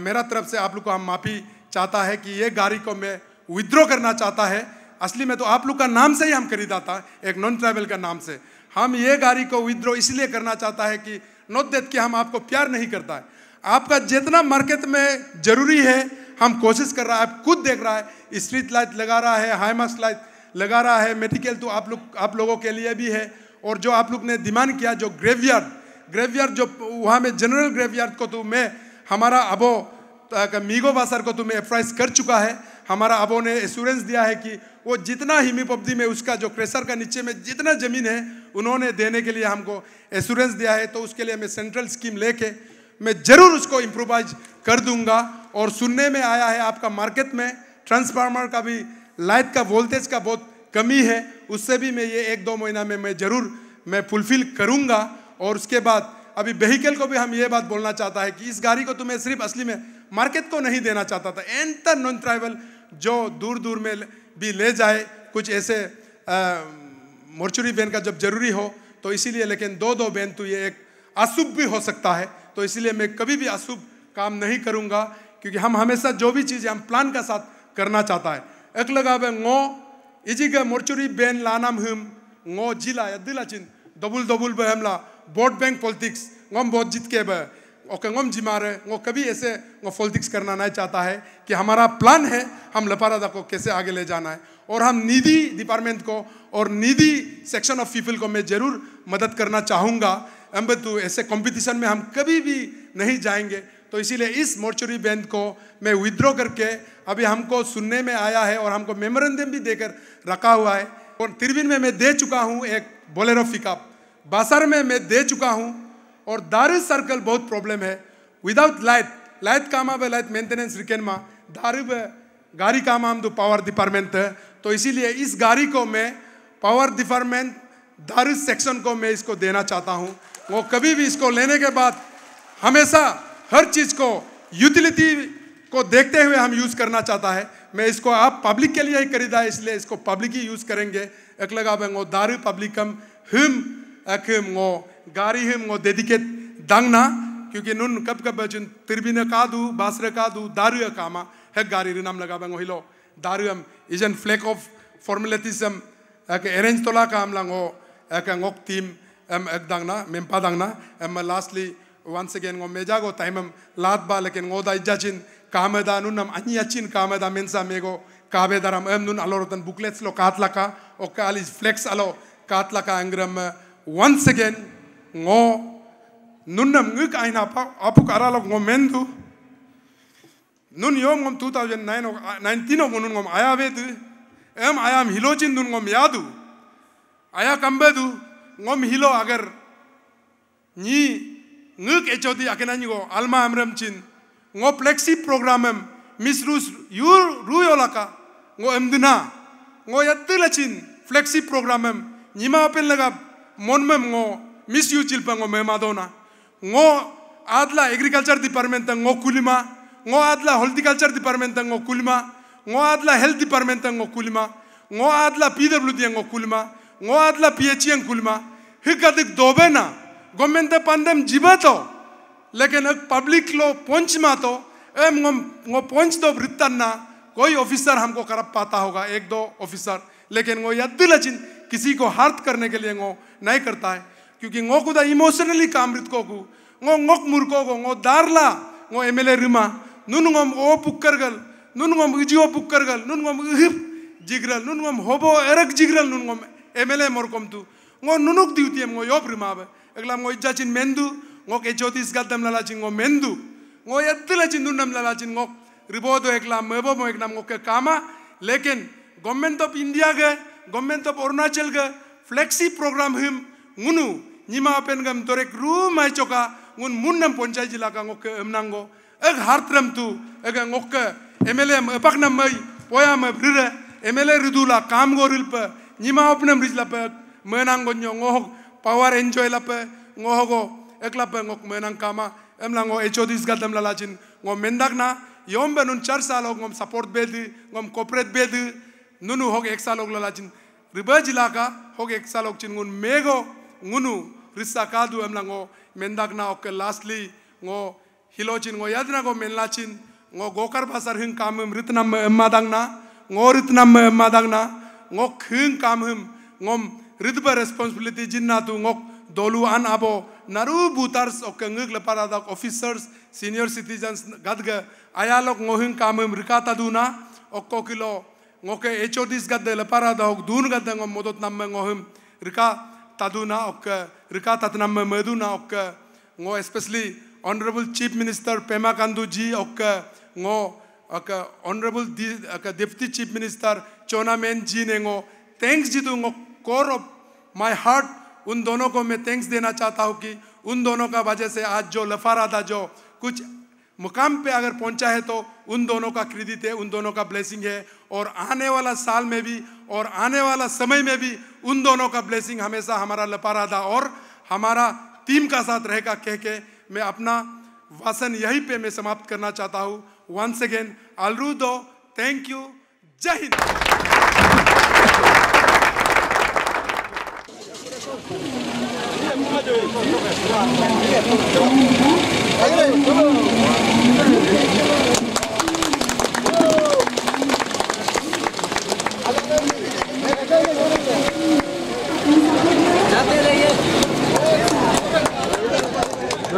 मेरा तरफ से आप लोग को हम माफ़ी चाहता है कि ये गाड़ी को मैं विद्रो करना चाहता है असली में तो आप लोग का नाम से ही हम खरीदा था एक नॉन ट्रैवल का नाम से हम ये गाड़ी को विद्रो इसलिए करना चाहता है कि नोदेत कि हम आपको प्यार नहीं करता है आपका जितना मार्केट में जरूरी है हम कोशिश कर रहा है आप खुद देख रहा है स्ट्रीट लाइट लगा रहा है हाई मास्क लाइट लगा रहा है मेडिकल तो आप लोग आप लोगों के लिए भी है और जो आप लोग ने डिमांड किया जो ग्रेवयार्ड ग्रेवयार्ड जो वहाँ में जनरल ग्रेवयार्ड को तो मैं हमारा अबो मीगो वासर को तुम्हें एफ्राइज कर चुका है हमारा अबो ने एश्योरेंस दिया है कि वो जितना हिमी पब्दी में उसका जो क्रेशर का नीचे में जितना ज़मीन है उन्होंने देने के लिए हमको एश्योरेंस दिया है तो उसके लिए मैं सेंट्रल स्कीम लेके मैं ज़रूर उसको इम्प्रोवाइज कर दूंगा और सुनने में आया है आपका मार्केट में ट्रांसफार्मर का भी लाइट का वोल्टेज का बहुत कमी है उससे भी मैं ये एक दो महीना में मैं ज़रूर मैं फुलफिल करूँगा और उसके बाद अभी व्हीकल को भी हम ये बात बोलना चाहता है कि इस गाड़ी को तुम्हें सिर्फ असली में मार्केट को नहीं देना चाहता था एंटर नॉन ट्राइबल जो दूर दूर में भी ले जाए कुछ ऐसे मोर्चुरी बैन का जब जरूरी हो तो इसीलिए लेकिन दो दो बैन तो ये एक अशुभ भी हो सकता है तो इसलिए मैं कभी भी अशुभ काम नहीं करूँगा क्योंकि हम हमेशा जो भी चीजें हम प्लान का साथ करना चाहता है एक लगावे मोर्चुरी बैन लाना हम 라남 जिला या दिला चिन्ह दबुल दबुल बहमला वोट बैंक पॉलिटिक्स गम बहुत जीत के बह ओकेंगोम जिमारे वो कभी ऐसे वो पॉलिटिक्स करना नहीं चाहता है कि हमारा प्लान है हम लपारादा को कैसे आगे ले जाना है और हम निधि डिपार्टमेंट को और निधि सेक्शन ऑफ पीपल को मैं ज़रूर मदद करना चाहूँगा अम्बतू ऐसे कॉम्पिटिशन में हम कभी भी नहीं जाएंगे तो इसीलिए इस मोर्चरी बैंक को मैं विद्रॉ करके अभी हमको सुनने में आया है और हमको मेमोरेंडम भी देकर रखा हुआ है और तिरविन में मैं दे चुका हूँ एक बोलेरो पिकअप बासर में मैं दे चुका हूँ और दारू सर्कल बहुत प्रॉब्लम है विदाउट लाइट लाइट काम आवे लाइट मेंटेनेंस रिकेन मा दारू गाड़ी काम आम दो पावर डिपार्टमेंट है तो इसीलिए इस गाड़ी को मैं पावर डिपार्टमेंट दारू सेक्शन को मैं इसको देना चाहता हूँ वो कभी भी इसको लेने के बाद हमेशा हर चीज़ को यूटिलिटी को देखते हुए हम यूज़ करना चाहता है मैं इसको आप पब्लिक के लिए ही खरीदा है इसलिए इसको पब्लिक ही यूज़ करेंगे एक लगा वो दारू पब्लिकम हिम अखिम वो गाड़ी हम वो दे दिखे दंगना क्योंकि नुन कब कब बचुन तिरबिन का दू बासर का दू दारू कामा है गाड़ी रे नाम लगा बंग हिलो दारू हम is an flake of formulatism एक अरेंज तोला का हम लंग हो एक अंगोक टीम एम एक दंगना मेम्पा दंगना एम लास्टली वंस अगेन वो मेजा गो टाइम हम लात बा लेकिन वो दा इज्जा चिन काम दा नुन हम अन्य चिन काम दा मेन्सा मेगो काबे दर हम एम नुन अलोरतन बुकलेट्स लो काट लका ओके आल इज फ्लेक्स अलो काट लका अंग्रम once again ngo nunnam ngik aina p apu a karalok ngo mendu nun yom ngom 2009 19 ngom nun ngom aya vedu em ayam hilo chin n u n ngom yadu aya kambedu ngom hilo agar ni ngik echodi akenani go alma amram chin ngo plexi programem misrus yur ruyolaka ngo emduna ngo y a t t l a chin flexi programem nima pen laga monmem ngo miss you चिल पो मे मादोना गो आदला एग्रीकल्चर डिपार्टमेंट गो कुलमा गो आदला हॉर्टिकल्चर डिपार्टमेंट गो कुलमा गो आदला हेल्थ डिपार्टमेंट गो कुलमा गो आदला पीडब्ल्यू डब्ल्यू डी गो कुलमा गो आदला पी एच ई एंग कुलमा हिक दोबे ना गवर्नमेंट पांडम जीब तो लेकिन पब्लिक लो पंच मा तो एम गम गो पंच दो वृत्तर ना कोई ऑफिसर हमको कर पाता होगा एक दो ऑफिसर लेकिन वो यद दिल किसी को हार्थ करने के लिए वो नहीं करता है क्योंकि ओ कुदा इमोशनली काम रित को ओ ओक मुर्को गो ओ दारला ओ एम रिमा नुन गम ओ पुक्कर गल नुन गम इजी पुक्कर गल नुन गम हिप जिगरल नुन गम होबो एरक जिगरल नुन गम एम एल ए तु ओ नुनुक दिउती एम ओ योप रिमा बे ओ इज्जा चिन मेंदु ओ के ज्योतिष गद्दम लला चिन ओ मेंदु ओ यत्तला चिन नुनम लला चिन ओ रिबो दो एगला मेबो मो एगला ओ के कामा लेकिन गवर्नमेंट ऑफ इंडिया गे गवर्नमेंट ऑफ अरुणाचल गे फ्लेक्सी प्रोग्राम हिम मुनू nima pen gam torek ru mai choka ngun munnam ponchai jila ka ngok emnango ag hartram tu ag ngok emele pak nam mai poya ma brira emele ridula kam goril pa nima opnam rijla pa menango nyo ngok power enjoy la pa ngohogo ekla pa ngok menang kama emlango echodis gadam la lachin ngo mendak na yom benun char sal hog ngom support bedi ngom corporate bedi nunu hog ek sal hog la lachin riba jila ka hog ek sal hog chin ngun mego ngunu risa ka du amla ngo mendak na ok lastly ngo hilochin ngo yadna go menlachin ngo gokar basar hing kam him ritnam emmadang na ngo ritnam emmadang na ngo khing kam him ngom ritba responsibility jinna tu ngok dolu an abo naru butars ok ngig leparadak officers senior citizens gadga ayalok ngohing kam him rikata du na okko kilo ngoke HODs gadde leparada ok dun gadde ngom modot namme ngohim rika Taduna Rika Tatnam Meduna Okka, Ngo especially Honorable Chief Minister Pema Kandu Ji Okka, Ngo Okka Honorable Deputy Chief Minister Chona Men Ji ने Ngo thanks जी दूँ कोर ऑफ माई हार्ट उन दोनों को मैं थैंक्स देना चाहता हूँ कि उन दोनों का वजह से आज जो लफारा था जो कुछ मुकाम पे अगर पहुंचा है तो उन दोनों का क्रेडिट है उन दोनों का ब्लेसिंग है और आने वाला साल में भी और आने वाला समय में भी उन दोनों का ब्लेसिंग हमेशा हमारा लपारादा और हमारा टीम का साथ रहेगा कह के मैं अपना वासन यहीं पे मैं समाप्त करना चाहता हूँ वंस अगेन अलरू दो थैंक यू जय हिंद Thank you.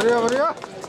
बढ़िया बढ़िया